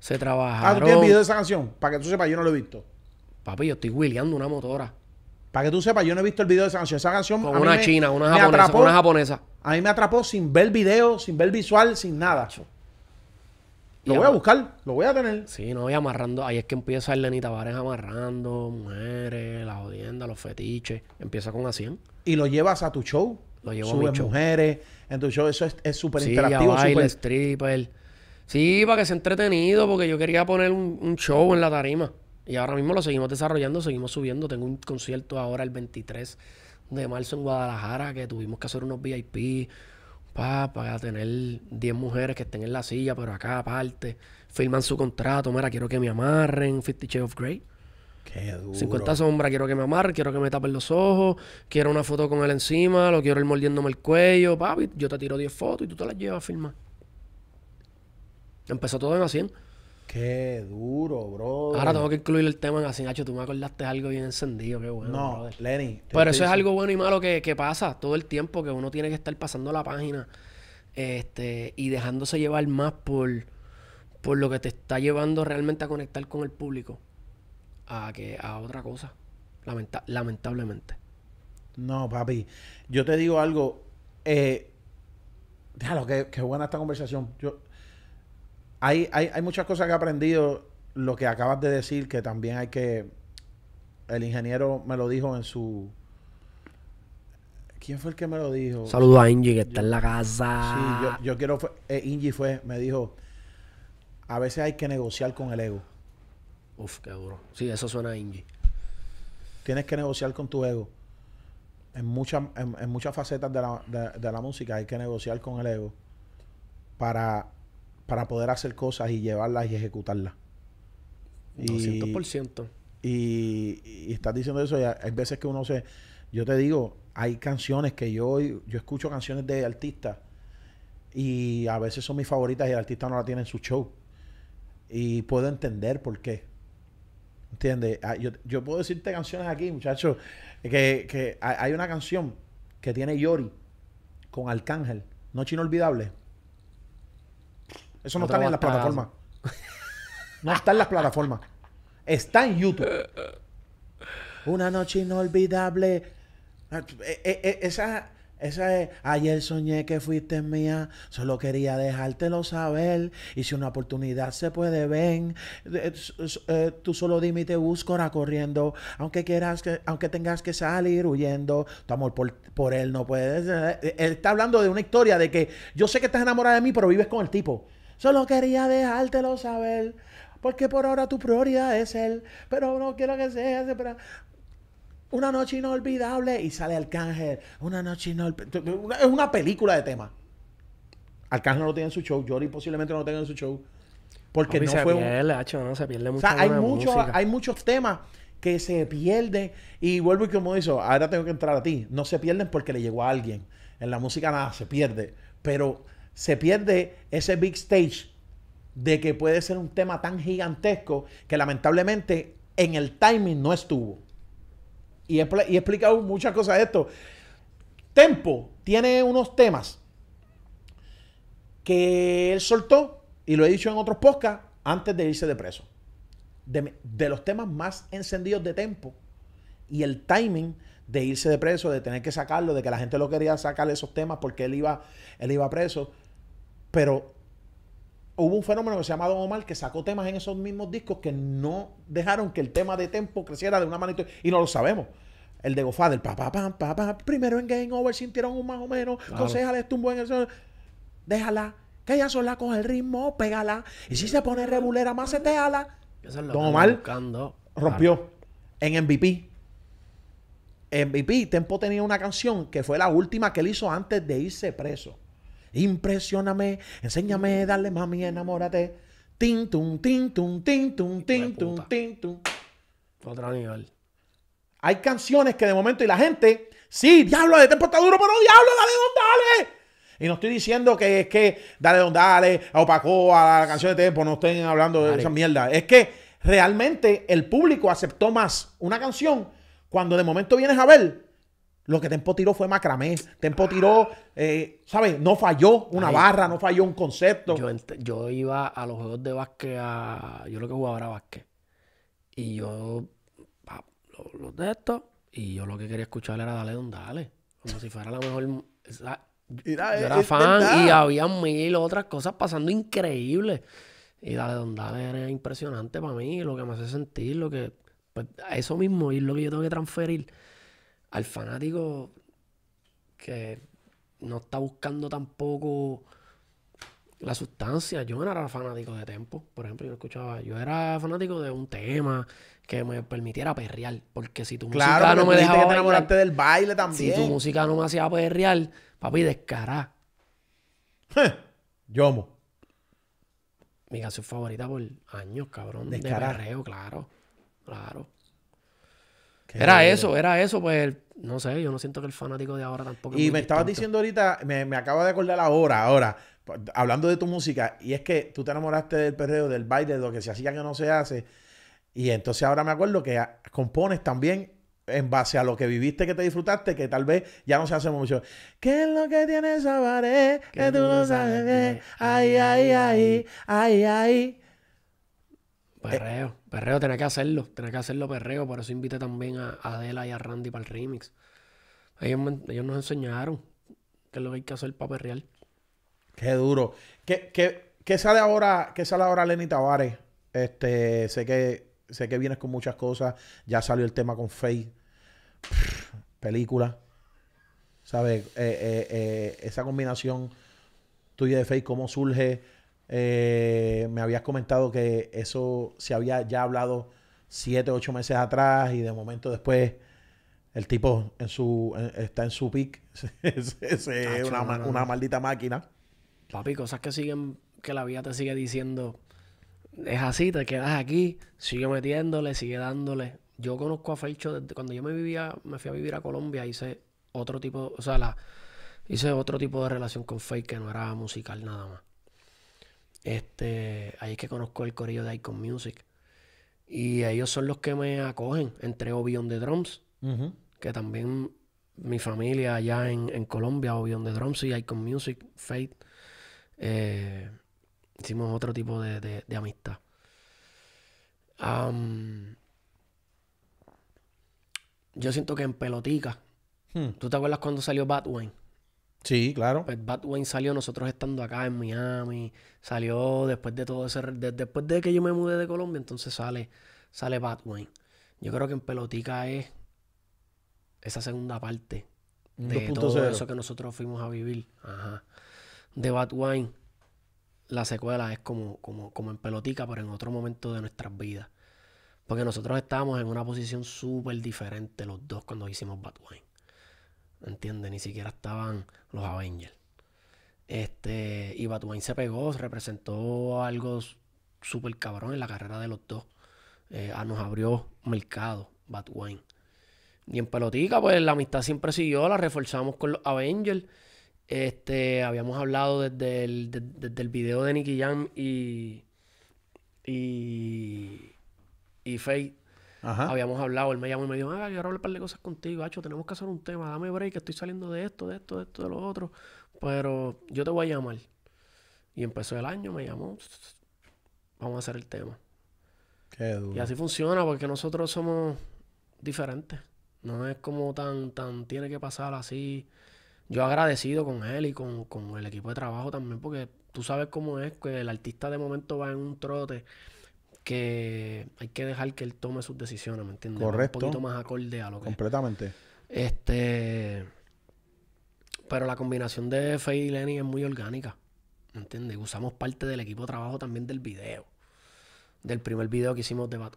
se trabajaron... Ah, ¿tú tienes video de esa canción? Para que tú sepas, yo no lo he visto. Papi, yo estoy wheeleando una motora. Para que tú sepas, yo no he visto el video de esa canción. Esa canción. Con una china, una japonesa, una japonesa. A mí me atrapó sin ver video, sin ver visual, sin nada. Lo voy a buscar, lo voy a tener. Sí, no, voy amarrando. Ahí es que empieza el Eleni Tavares amarrando mujeres, la jodienda, los fetiches. Empieza con así. Y lo llevas a tu show. Lo llevo a mi show. mujeres. En tu show eso es súper es interactivo. Sí, super... stripper. Sí, para que sea entretenido, porque yo quería poner un, un, show en la tarima. Y ahora mismo lo seguimos desarrollando, seguimos subiendo. Tengo un concierto ahora el 23 de marzo en Guadalajara, que tuvimos que hacer unos VIP pa, para tener 10 mujeres que estén en la silla, pero acá aparte, firman su contrato, mira, quiero que me amarren, 50 Shades of Grey. Qué duro. 50 sombras, quiero que me amarren, quiero que me tapen los ojos, quiero una foto con él encima, lo quiero ir mordiéndome el cuello, papi, yo te tiro 10 fotos y tú te las llevas a firmar. Empezó todo en 100. Qué duro, bro. Ahora tengo que incluir el tema en Nacho, Tú me acordaste algo bien encendido, qué bueno. No, Lenny. Pero eso es algo bueno y malo que, pasa todo el tiempo, que uno tiene que estar pasando la página este, y dejándose llevar más por, por lo que te está llevando realmente a conectar con el público a, que, a otra cosa, lamentablemente. No, papi. Yo te digo algo. Eh, déjalo, qué, qué buena esta conversación. Yo, hay, hay, hay muchas cosas que he aprendido. Lo que acabas de decir, que también hay que. El ingeniero me lo dijo en su. ¿Quién fue el que me lo dijo? Saludo a Ingi, que está en la casa. Sí, yo, quiero. Eh, Ingi fue, me dijo: A veces hay que negociar con el ego. Uf, qué duro. Sí, eso suena a Ingi. Tienes que negociar con tu ego. En, muchas en, muchas facetas de la, de la música hay que negociar con el ego para para poder hacer cosas y llevarlas y ejecutarlas. Y, Y, y estás diciendo eso, hay veces que uno se. Yo te digo, hay canciones que yo, yo escucho canciones de artistas y a veces son mis favoritas y el artista no la tiene en su show. Y puedo entender por qué. ¿Entiendes? Ah, yo, puedo decirte canciones aquí, muchachos, que, que hay una canción que tiene Yori con Arcángel, Noche Inolvidable. Eso no, está en las plataformas. No está en las plataformas. Está en YouTube. Una noche inolvidable. Ah, eh, eh, eh, esa, esa es. Ayer soñé que fuiste mía. Solo quería dejártelo saber. Y si una oportunidad se puede ver, tú solo dime y te busco ahora corriendo. Aunque quieras que, aunque tengas que salir huyendo, tu amor por, por él no puede. Él está hablando de una historia de que yo sé que estás enamorada de mí, pero vives con el tipo. Solo quería dejártelo saber. Porque por ahora tu prioridad es él. Pero no quiero que sea Una noche inolvidable y sale Arcángel. Una noche inolvidable. Es una película de tema. Arcángel no tiene su show. Jory posiblemente no lo tenga en su show. Porque no fue pierde, no se pierde mucho. O sea, hay, hay muchos temas que se pierden. Y vuelvo y como hizo ahora tengo que entrar a ti. No se pierden porque le llegó a alguien. En la música nada se pierde. Pero se pierde ese big stage de que puede ser un tema tan gigantesco que lamentablemente en el timing no estuvo. Y he, explicado muchas cosas de esto. Tempo tiene unos temas que él soltó, y lo he dicho en otros podcasts, antes de irse de preso. De, los temas más encendidos de Tempo y el timing de irse de preso, de tener que sacarlo, de que la gente lo quería sacar esos temas porque él iba, él iba preso. Pero hubo un fenómeno que se llama Don Omar que sacó temas en esos mismos discos que no dejaron que el tema de tempo creciera de una manera y no lo sabemos. El de gofá del papá, pam, papá, pa, primero en Game Over sintieron un más o menos, claro. tumbo en un buen. Déjala, que ella sola coge el ritmo, pégala. Y si se pone rebulera, más se ala. Don Omar rompió en MVP. MVP, Tempo tenía una canción que fue la última que él hizo antes de irse preso Impresioname, enséñame, dale mami, enamórate. Tin, tun, tin, tun, tin, tun, tin, tun, tin, Otro nivel. Hay canciones que de momento y la gente, sí, diablo, de este Tempo está duro, pero diablo, dale, don, dale. Y no estoy diciendo que es que dale, don, dale, a a la canción de tiempo, no estén hablando de esa mierda. Es que realmente el público aceptó más una canción cuando de momento vienes a ver lo que Tempo tiró fue macramé. Tempo tiró, eh, ¿sabes? No falló una barra, no falló un concepto. Yo, iba a los juegos de básquet, yo lo que jugaba era básquet. Y yo, los de estos, y yo lo que quería escuchar era Dale Don Dale. Como si fuera la mejor... yo era fan y había mil otras cosas pasando increíbles. Y Dale Don Dale era impresionante para mí, lo que me hace sentir, lo que... Pues, eso mismo y lo que yo tengo que transferir al fanático que no está buscando tampoco la sustancia. Yo no era fanático de tempo, por ejemplo, yo escuchaba, yo era fanático de un tema que me permitiera perrear, porque si tu música no me dejaba que te del baile también. Si tu música no me hacía perrear, papi, descará. Yo amo. Mi canción favorita por años, cabrón, de perreo, claro. Claro era eso, era eso, pues no sé, yo no siento que el fanático de ahora tampoco. Y me estabas diciendo ahorita, me, me acabo de acordar ahora, ahora, hablando de tu música, y es que tú te enamoraste del perreo, del baile, de lo que se hacía que no se hace. Y entonces ahora me acuerdo que compones también en base a lo que viviste, que te disfrutaste, que tal vez ya no se hace mucho. ¿Qué es lo que tienes esa pared? Eh? Que tú no sabes. Eh. Ay, ay, ay, ay, ay. Eh, perreo, perreo, tenés que hacerlo, tenés que hacerlo perreo, por eso invité también a Adela y a Randy para el remix. Ellos, nos enseñaron que es lo que hay que hacer para perrear. Qué duro. ¿Qué, qué, sale ahora, qué sale ahora Lenny Tavares? Este, sé que, sé que vienes con muchas cosas, ya salió el tema con Faye, película. ¿Sabes? Eh, eh, esa combinación tuya de Faye, cómo surge eh, me habías comentado que eso se había ya hablado siete, ocho meses atrás y de momento después el tipo en su, está en su pick. Ah, es una, una maldita máquina. Papi, cosas que siguen, que la vida te sigue diciendo, es así, te quedas aquí, sigue metiéndole, sigue dándole. Yo conozco a Feicho desde cuando yo me vivía, me fui a vivir a Colombia, hice otro tipo, o sea, hice otro tipo de relación con Fake que no era musical nada más. Este, ahí es que conozco el corillo de Icon Music. Y ellos son los que me acogen, entre Obion de Drums, que también mi familia allá en, en Colombia, Obion de Drums y Icon Music, Fate, eh, hicimos otro tipo de, de, amistad. yo siento que en pelotica. Hmm. ¿Tú te acuerdas cuando salió Way Sí, claro. Pues Bad salió nosotros estando acá en Miami. Salió después de todo ese. después de que yo me mudé de Colombia, entonces sale, sale Bad Yo creo que en Pelotica es esa segunda parte de todo eso que nosotros fuimos a vivir. Ajá. De Bad Wine, la secuela es como, como, como en pelotica, pero en otro momento de nuestras vidas. Porque nosotros estábamos en una posición súper diferente los dos cuando hicimos Bad Wine. ¿Entiendes? Ni siquiera estaban los Avengers. Este, y Batwine se pegó, representó algo súper cabrón en la carrera de los dos. Eh, ah, nos abrió mercado Batwine. Y en pelotica, pues la amistad siempre siguió, la reforzamos con los Avengers. Este, habíamos hablado desde el, video de Nicky Jam y, y, y Habíamos hablado, él me llamó y me dijo, ah, quiero hablar un par de cosas contigo, Hacho, tenemos que hacer un tema, dame break, estoy saliendo de esto, de esto, de esto, de lo otro, pero yo te voy a llamar. Y empezó el año, me llamó, vamos a hacer el tema. Qué duro. Y así funciona, porque nosotros somos diferentes. No es como tan, tan, tiene que pasar así. Yo agradecido con él y con, con el equipo de trabajo también, porque tú sabes cómo es que el artista de momento va en un trote que hay que dejar que él tome sus decisiones, ¿me entiendes? Correcto. Un poquito más acorde a lo que. Completamente. Este. Pero la combinación de Faye y Lenny es muy orgánica. ¿Me entiendes? Usamos parte del equipo de trabajo también del video. Del primer video que hicimos de Bad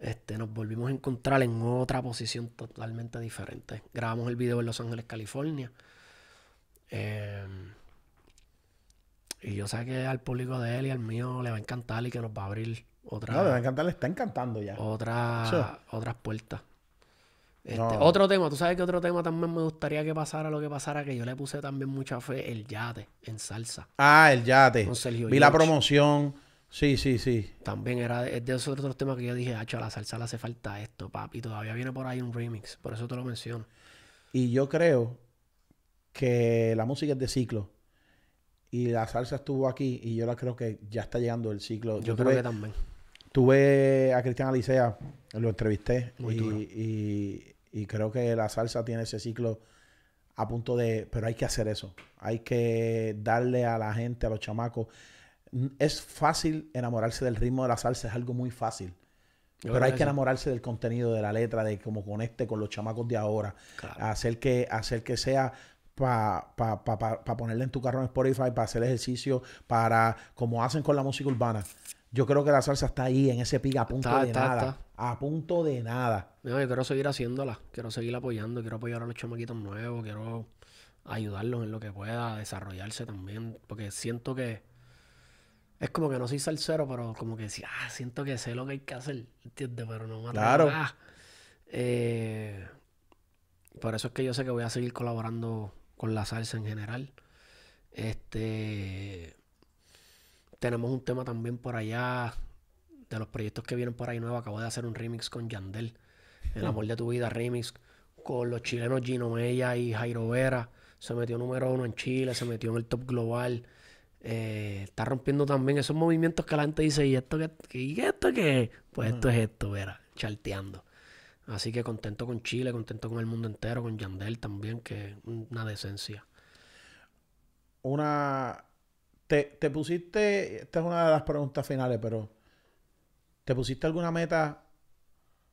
Este, nos volvimos a encontrar en otra posición totalmente diferente. Grabamos el video en Los Ángeles, California. Eh, y yo sé que al público de él y al mío le va a encantar y que nos va a abrir otra. No, le va a encantar, le está encantando ya. Otra, Otras puertas. Este, otro tema, tú sabes que otro tema también me gustaría que pasara lo que pasara, que yo le puse también mucha fe, el yate en salsa. Ah, el yate. Con Sergio Vi la promoción. Sí, sí, sí. También era de, de esos otros temas que yo dije, hacho, a la salsa le hace falta esto, papi. Y todavía viene por ahí un remix, por eso te lo menciono. Y yo creo que la música es de ciclo y la salsa estuvo aquí y yo la creo que ya está llegando el ciclo. Yo, creo que también. Tuve a Cristian Alicea, lo entrevisté y, y, creo que la salsa tiene ese ciclo a punto de, pero hay que hacer eso, hay que darle a la gente, a los chamacos. Es fácil enamorarse del ritmo de la salsa, es algo muy fácil. pero hay que enamorarse del contenido, de la letra, de cómo conecte con los chamacos de ahora. Hacer, que, hacer que sea para pa, pa, ponerle en tu carro en Spotify, para hacer ejercicio, para como hacen con la música urbana. Yo creo que la salsa está ahí, en ese pica, a punto de nada. A punto de nada. yo quiero seguir haciéndola, quiero seguir apoyando, quiero apoyar a los chamaquitos nuevos, quiero ayudarlos en lo que pueda, desarrollarse también, porque siento que es como que no soy salsero, pero como que sí, ah, siento que sé lo que hay que hacer, ¿entiendes? Pero no me Claro. Eh, por eso es que yo sé que voy a seguir colaborando con la salsa en general. Este tenemos un tema también por allá de los proyectos que vienen por ahí nuevo. Acabo de hacer un remix con Yandel, El oh. amor de tu vida remix, con los chilenos Gino Mella y Jairo Vera. Se metió número uno en Chile, se metió en el top global. Eh, está rompiendo también esos movimientos que la gente dice, ¿y esto qué? ¿Y esto Pues esto es esto, Vera, charteando. Así que contento con Chile, contento con el mundo entero, con Yandel también, que una decencia. Una. Te, pusiste. Esta es una de las preguntas finales, pero. ¿Te pusiste alguna meta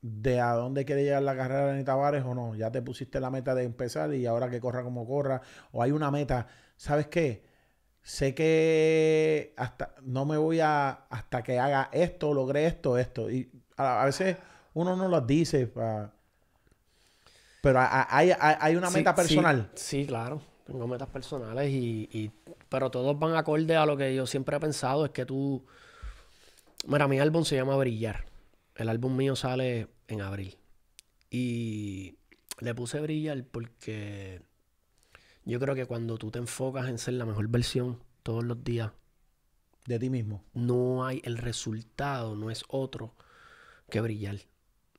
de a dónde quiere llegar la carrera de Dani Tavares o no. Ya te pusiste la meta de empezar y ahora que corra como corra. O hay una meta. ¿Sabes qué? Sé que hasta no me voy a hasta que haga esto, logre esto, esto. Y a veces uno no las dice. Ah, pero hay, una meta personal. Sí, claro. Tengo metas personales y, Pero todos van acorde a lo que yo siempre he pensado. Es que tú... Mira, mi álbum se llama Brillar. El álbum mío sale en abril. Y le puse Brillar porque... Yo creo que cuando tú te enfocas en ser la mejor versión todos los días de ti mismo, no hay el resultado, no es otro que brillar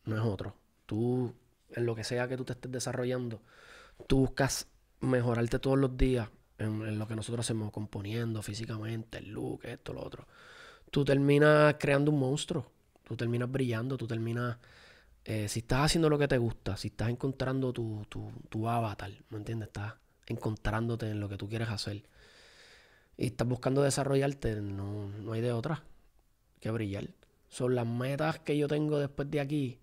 no es otro. Tú, en lo que sea que tú te estés desarrollando, tú buscas mejorarte todos los días en, lo que nosotros hacemos, componiendo físicamente, el look, esto, lo otro. Tú terminas creando un monstruo, tú terminas brillando, tú terminas... Eh, si estás haciendo lo que te gusta, si estás encontrando tu, tu, tu avatar, ¿me entiendes? Estás encontrándote en lo que tú quieres hacer y estás buscando desarrollarte, no, no hay de otra que brillar. Son las metas que yo tengo después de aquí.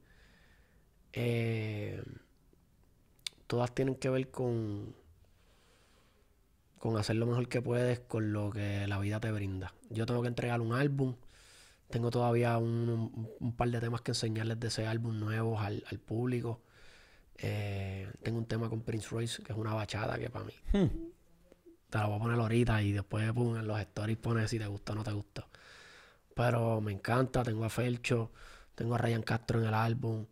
Eh, todas tienen que ver con, con hacer lo mejor que puedes con lo que la vida te brinda. Yo tengo que entregar un álbum. Tengo todavía un, par de temas que enseñarles de ese álbum nuevo al, público. Eh, tengo un tema con Prince Royce que es una bachada que para mí. Hmm. Te lo voy a poner ahorita y después en los stories pones si te gusta o no te gusta Pero me encanta. Tengo a Felcho, tengo a Ryan Castro en el álbum.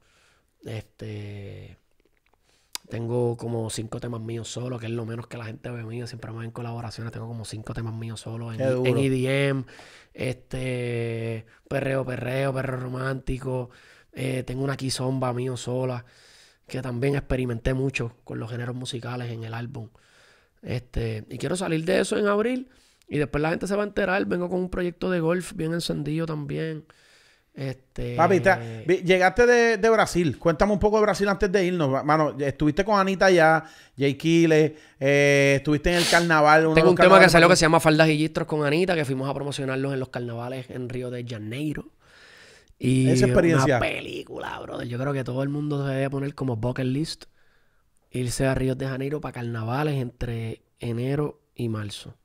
Este. Tengo como cinco temas míos solo, que es lo menos que la gente ve mío. Siempre más en colaboraciones. Tengo como cinco temas míos solo en, EDM, este, perreo, perreo, perreo romántico. Eh, tengo una quizomba mío sola, que también experimenté mucho con los géneros musicales en el álbum. Este, y quiero salir de eso en abril. Y después la gente se va a enterar. Vengo con un proyecto de golf bien encendido también. Este... Papi, llegaste de, Brasil. Cuéntame un poco de Brasil antes de irnos. Mano, estuviste con Anita ya, Jay Kile, eh, estuviste en el carnaval. Tengo un tema que salió que se llama Faldas y Gistros con Anita, que fuimos a promocionarlos en los carnavales en Río de Janeiro. Y Esa experiencia. Una película, brother. Yo creo que todo el mundo se debe poner como bucket list irse a Río de Janeiro para carnavales entre enero y marzo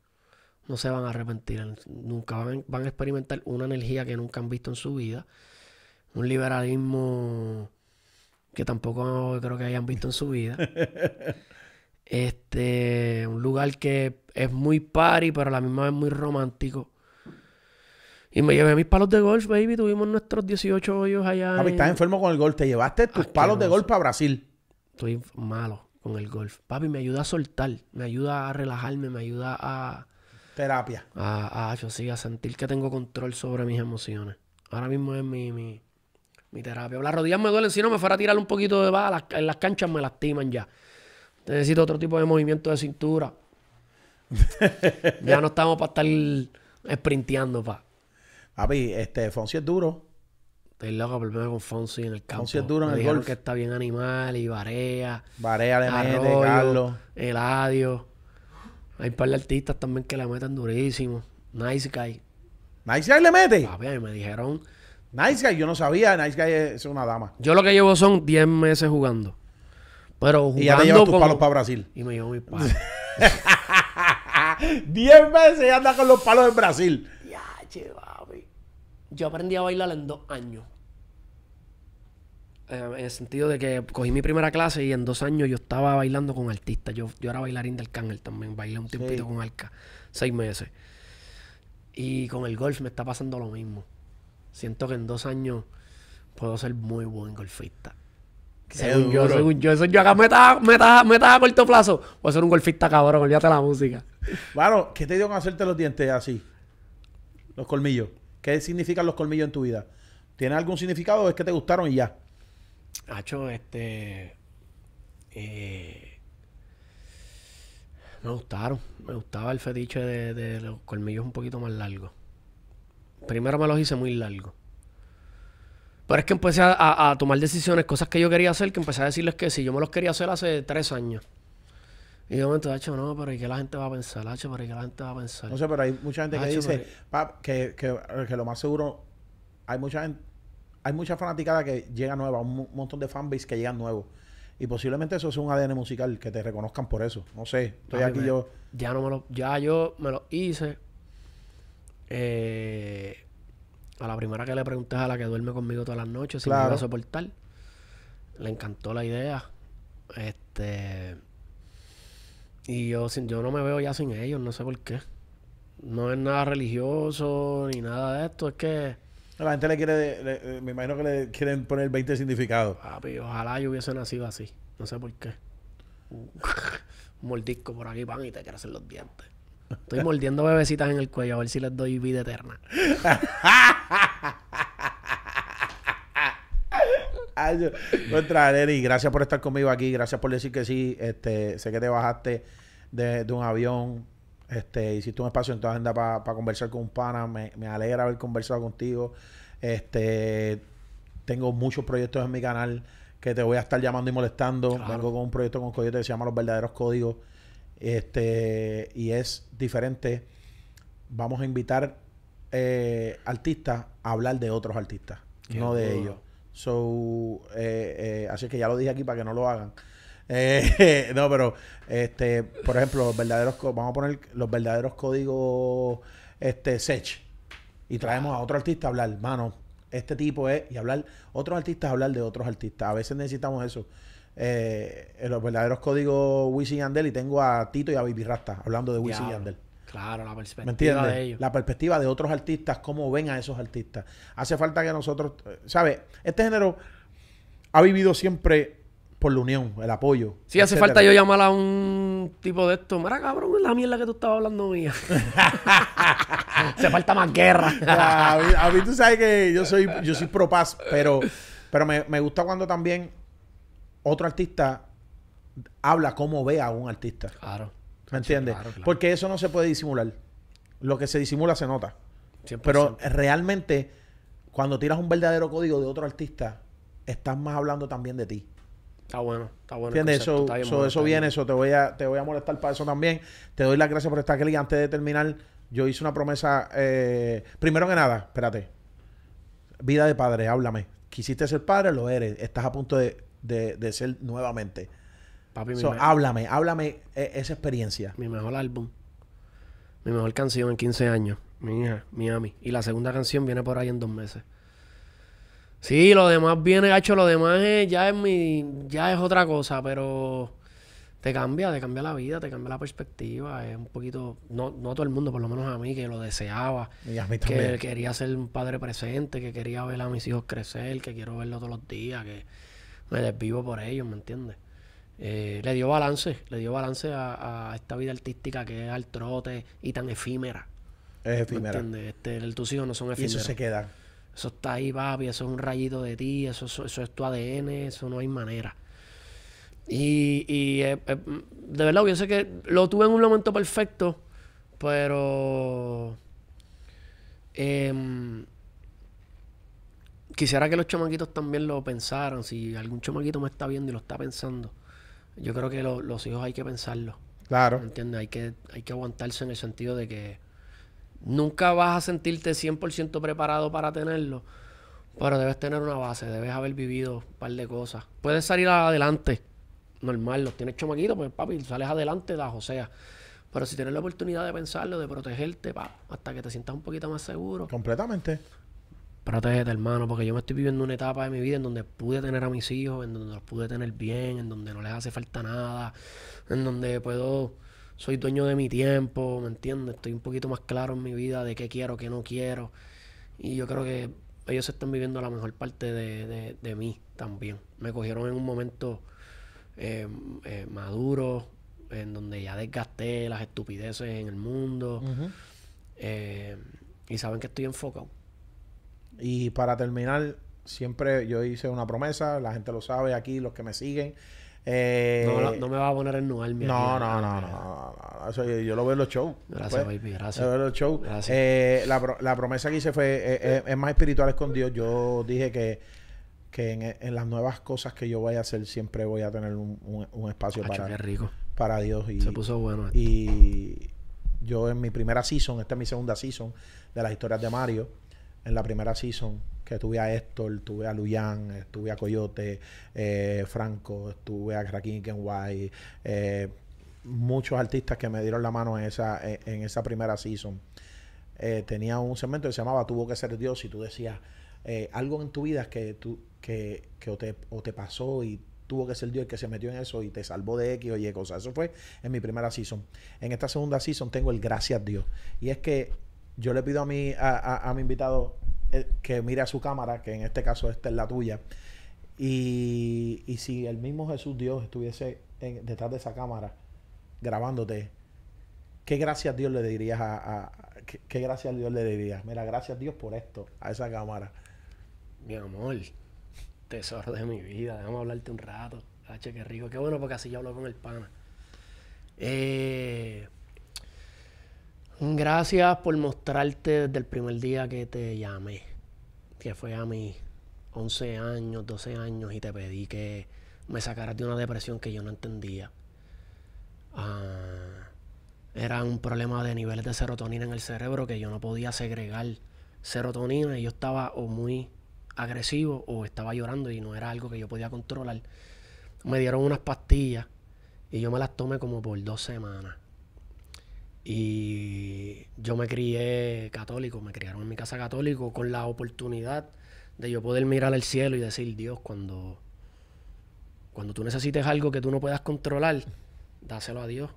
no se van a arrepentir, nunca van, a experimentar una energía que nunca han visto en su vida, un liberalismo que tampoco creo que hayan visto en su vida. Este, un lugar que es muy party, pero a la misma vez muy romántico. Y me llevé mis palos de golf, baby. Tuvimos nuestros 18 hoyos allá. Papi, estás enfermo con el golf. Te llevaste tus palos de golf a Brasil. Estoy malo con el golf. Papi, me ayuda a soltar, me ayuda a relajarme, me ayuda a, Terapia. Ah, ah, yo sí, a sentir que tengo control sobre mis emociones. Ahora mismo es mi, mi, terapia. Las rodillas me duelen, si no me fuera a tirar un poquito de bala, en las canchas me lastiman ya. Necesito otro tipo de movimiento de cintura. ya no estamos para estar sprinteando, pa. Papi, este, Fonsi es duro. Estoy loco por verme con Fonsi en el campo. Fonsi es duro en el golf. que está bien animal y Varea. Varea de mete, Carlos. Eladio. Hay un par de artistas también que le meten durísimo. Nice Guy. Nice Guy le mete. Papi, a me dijeron. Nice Guy, yo no sabía. Nice Guy es una dama. Yo lo que llevo son 10 meses jugando. Pero jugando. Y ya te llevas tus palos para Brasil. Y me llevo mis palos. 10 meses y anda con los palos en Brasil. Ya, che, papi. Yo aprendí a bailar en dos años. Eh, en el sentido de que cogí mi primera clase y en dos años yo estaba bailando con artistas. Yo, yo era bailarín del cángel también, bailé un tiempito con Arca, seis meses. Y con el golf me está pasando lo mismo. Siento que en dos años puedo ser muy buen golfista. Según yo, según yo, eso yo acá metas me metas a corto plazo. Voy ser un golfista cabrón, olvídate la música. bueno ¿qué te dio con hacerte los dientes así? Los colmillos. ¿Qué significan los colmillos en tu vida? ¿Tiene algún significado o es que te gustaron y ya? Hacho, este. Eh, me gustaron. Me gustaba el fetiche de, los colmillos un poquito más largos. Primero me los hice muy largos. Pero es que empecé a, tomar decisiones, cosas que yo quería hacer, que empecé a decirles que si yo me los quería hacer hace tres años. Y yo me hecho, no, pero ¿y qué la gente va a pensar? Hacho, pero qué la gente va a pensar? No sé, pero hay mucha gente que dice que lo más seguro, hay mucha gente hay mucha fanaticada que llega nueva, un montón de fanbase que llegan nuevo. Y posiblemente eso es un ADN musical, que te reconozcan por eso. No sé, estoy aquí yo. Ya no me lo, ya yo me lo hice. Eh, a la primera que le pregunté a la que duerme conmigo todas las noches, si claro. me iba soportar. Le encantó la idea. Este. Y yo, sin, yo no me veo ya sin ellos, no sé por qué. No es nada religioso ni nada de esto, es que la gente le quiere, me imagino que le quieren poner 20 significados. Papi, ojalá yo hubiese nacido así. No sé por qué. Un mordisco por aquí, pan, y te quiero hacer los dientes. Estoy mordiendo bebecitas en el cuello a ver si les doy vida eterna. Ay, contra Lenny, gracias por estar conmigo aquí, gracias por decir que sí. Este, sé que te bajaste de un avión este, hiciste un espacio en tu agenda para conversar con un pana. Me, alegra haber conversado contigo. Este, tengo muchos proyectos en mi canal que te voy a estar llamando y molestando. algo con un proyecto con Coyote que se llama Los Verdaderos Códigos. Este, y es diferente. Vamos a invitar eh, artistas a hablar de otros artistas, no de ellos. So, eh, eh, así que ya lo dije aquí para que no lo hagan. Eh, no, pero, este, por ejemplo, los verdaderos, vamos a poner los verdaderos códigos este, Sech y traemos a otro artista a hablar, mano, este tipo es, y hablar, otros artistas hablar de otros artistas. A veces necesitamos eso. Eh, los verdaderos códigos Wisin y Andel y tengo a Tito y a Baby Rasta hablando de Wisin y Andel. Claro, la perspectiva de ellos. La perspectiva de otros artistas, cómo ven a esos artistas. Hace falta que nosotros, ¿sabes? Este género ha vivido siempre por la unión, el apoyo. Si hace falta yo llamar a un tipo de esto. Mira, cabrón, es la mierda que tú estabas hablando mía. Se falta más guerra. a, mí, tú sabes que yo soy, yo soy pro pero, pero me, gusta cuando también otro artista habla como ve a un artista. Claro. ¿Me entiendes? Porque eso no se puede disimular. Lo que se disimula se nota. Pero realmente, cuando tiras un verdadero código de otro artista, estás más hablando también de ti. Está bueno, está bueno. ¿Entiendes? eso viene, eso te voy a, te voy a molestar para eso también. Te doy las gracias por estar aquí. Antes de terminar, yo hice una promesa. Eh, primero que nada, espérate. Vida de padre, háblame. Quisiste ser padre, lo eres. Estás a punto de, ser nuevamente. Papi, háblame, háblame e, esa experiencia. Mi mejor álbum. Mi mejor canción en 15 años. Mi hija, Miami. Y la segunda canción viene por ahí en dos meses. Sí, lo demás viene, hecho, lo demás ya es mi, ya es otra cosa, pero te cambia, te cambia la vida, te cambia la perspectiva. Es un poquito, no, no todo el mundo, por lo menos a mí, que lo deseaba. Y a mí Que quería ser un padre presente, que quería ver a mis hijos crecer, que quiero verlo todos los días, que me desvivo por ellos, ¿me entiendes? Eh, le dio balance, le dio balance a, esta vida artística que es al trote y tan efímera. Es efímera. ¿me entiendes? Este, tus hijos no son efímeros. Y eso se queda. Eso está ahí, papi, eso es un rayito de ti, eso, es tu ADN, eso no hay manera. Y, y eh, eh, de verdad, yo sé que lo tuve en un momento perfecto, pero em, quisiera que los chamaquitos también lo pensaran. Si algún chamaquito me está viendo y lo está pensando, yo creo que los hijos hay que pensarlo. Claro. ¿Entiendes? Hay que, hay que aguantarse en el sentido de que Nunca vas a sentirte 100% preparado para tenerlo, pero debes tener una base, debes haber vivido un par de cosas. Puedes salir adelante, normal, los tienes chomaquitos, pues papi, sales adelante, o sea. Pero si tienes la oportunidad de pensarlo, de protegerte, pa, hasta que te sientas un poquito más seguro. Completamente. Protégete, hermano, porque yo me estoy viviendo una etapa de mi vida en donde pude tener a mis hijos, en donde los pude tener bien, en donde no les hace falta nada, en donde puedo soy dueño de mi tiempo, ¿me entiendes? Estoy un poquito más claro en mi vida de qué quiero, qué no quiero. Y yo creo que ellos están viviendo la mejor parte de, mí también. Me cogieron en un momento em, eh, maduro, en donde ya desgasté las estupideces en el mundo. Em, y saben que estoy enfocado. Y para terminar, siempre yo hice una promesa, la gente lo sabe aquí, los que me siguen. Eh, no, me va a poner en nual, no, no, no, no, yo, lo veo en los shows. Gracias, pues, baby, gracias. veo en los shows. Gracias. Eh, la, promesa que hice fue, eh, es más espiritual es con Dios. Yo dije que, en, las nuevas cosas que yo vaya a hacer siempre voy a tener un, espacio para, para Dios. Se puso bueno. Esto. Y yo en mi primera season, esta es mi segunda season de las historias de Mario, en la primera season que tuve a Héctor, tuve a Luyan, estuve eh, a Coyote, eh, Franco, estuve a Rakim Kenway, eh, muchos artistas que me dieron la mano en esa, en, esa primera season. tenía un segmento que se llamaba Tuvo que ser Dios y tú decías algo en tu vida que, tú, que, o, te, te pasó y tuvo que ser Dios el que se metió en eso y te salvó de X o Y cosas. Eso fue en mi primera season. En esta segunda season tengo el gracias a Dios. Y es que yo le pido a mi, a mi invitado eh, que mire a su cámara, que en este caso esta es la tuya. Y, si el mismo Jesús Dios estuviese detrás de esa cámara grabándote, ¿qué gracias Dios le dirías a, qué, gracias Dios le dirías? Mira, gracias Dios por esto, a esa cámara. Mi amor, tesoro de mi vida, déjame hablarte un rato. H, qué rico, qué bueno porque así yo hablo con el pana. Eh, Gracias por mostrarte desde el primer día que te llamé, que fue a mis 11 años, 12 años, y te pedí que me sacaras de una depresión que yo no entendía. Ah, era un problema de niveles de serotonina en el cerebro que yo no podía segregar serotonina y yo estaba o muy agresivo o estaba llorando y no era algo que yo podía controlar. Me dieron unas pastillas y yo me las tomé como por dos semanas. Y yo me crié católico, me criaron en mi casa católico con la oportunidad de yo poder mirar al cielo y decir, Dios, cuando, cuando tú necesites algo que tú no puedas controlar, dáselo a Dios.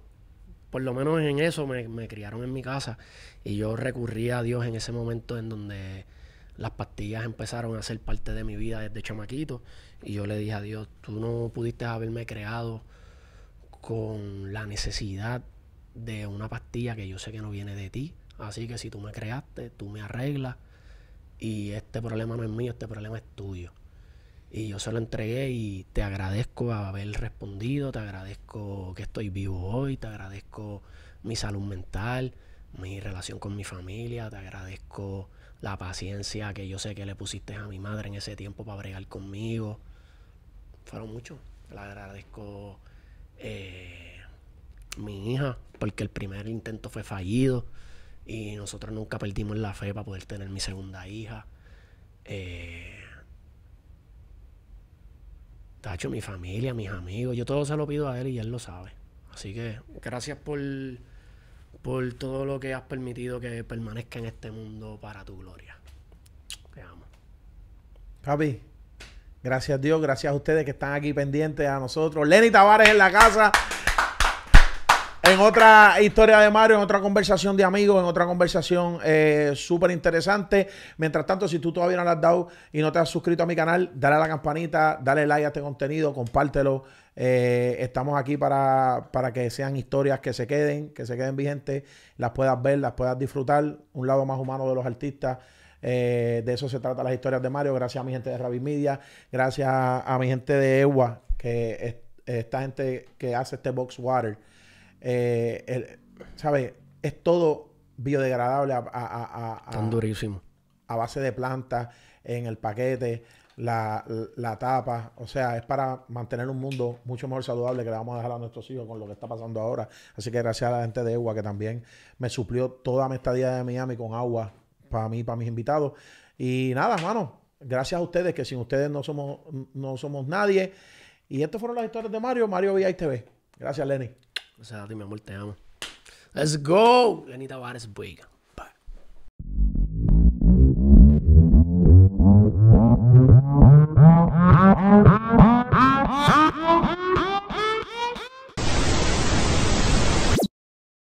Por lo menos en eso me, me criaron en mi casa y yo recurrí a Dios en ese momento en donde las pastillas empezaron a ser parte de mi vida desde chamaquito y yo le dije a Dios, tú no pudiste haberme creado con la necesidad de una pastilla que yo sé que no viene de ti. Así que si tú me creaste, tú me arreglas y este problema no es mío, este problema es tuyo. Y yo se lo entregué y te agradezco haber respondido, te agradezco que estoy vivo hoy, te agradezco mi salud mental, mi relación con mi familia, te agradezco la paciencia que yo sé que le pusiste a mi madre en ese tiempo para bregar conmigo. Fueron muchos. Le agradezco eh, mi hija, porque el primer intento fue fallido y nosotros nunca perdimos la fe para poder tener mi segunda hija. Eh, Tacho, mi familia, mis amigos, yo todo se lo pido a él y él lo sabe. Así que gracias por, por todo lo que has permitido que permanezca en este mundo para tu gloria. Te amo. Papi, gracias a Dios, gracias a ustedes que están aquí pendientes a nosotros. Lenny Tavares en la casa. En otra historia de Mario, en otra conversación de amigos, en otra conversación eh, súper interesante. Mientras tanto, si tú todavía no la has dado y no te has suscrito a mi canal, dale a la campanita, dale like a este contenido, compártelo. Eh, estamos aquí para, que sean historias que se queden, que se queden vigentes, las puedas ver, las puedas disfrutar. Un lado más humano de los artistas. Eh, de eso se trata las historias de Mario. Gracias a mi gente de Ravi Media, gracias a, mi gente de EWA, que es, esta gente que hace este box water eh, ¿Sabes? Es todo biodegradable a, Tan durísimo. A base de plantas, en el paquete, la, tapa. O sea, es para mantener un mundo mucho mejor saludable que le vamos a dejar a nuestros hijos con lo que está pasando ahora. Así que gracias a la gente de EWA que también me suplió toda mi estadía de Miami con agua para mí, para mis invitados. Y nada, hermano, gracias a ustedes, que sin ustedes no somos, no somos nadie. Y estas fueron las historias de Mario, Mario VI TV. Gracias, Lenny. O sea, dime amor, te amo. Let's go. Lenita Juárez, buiga.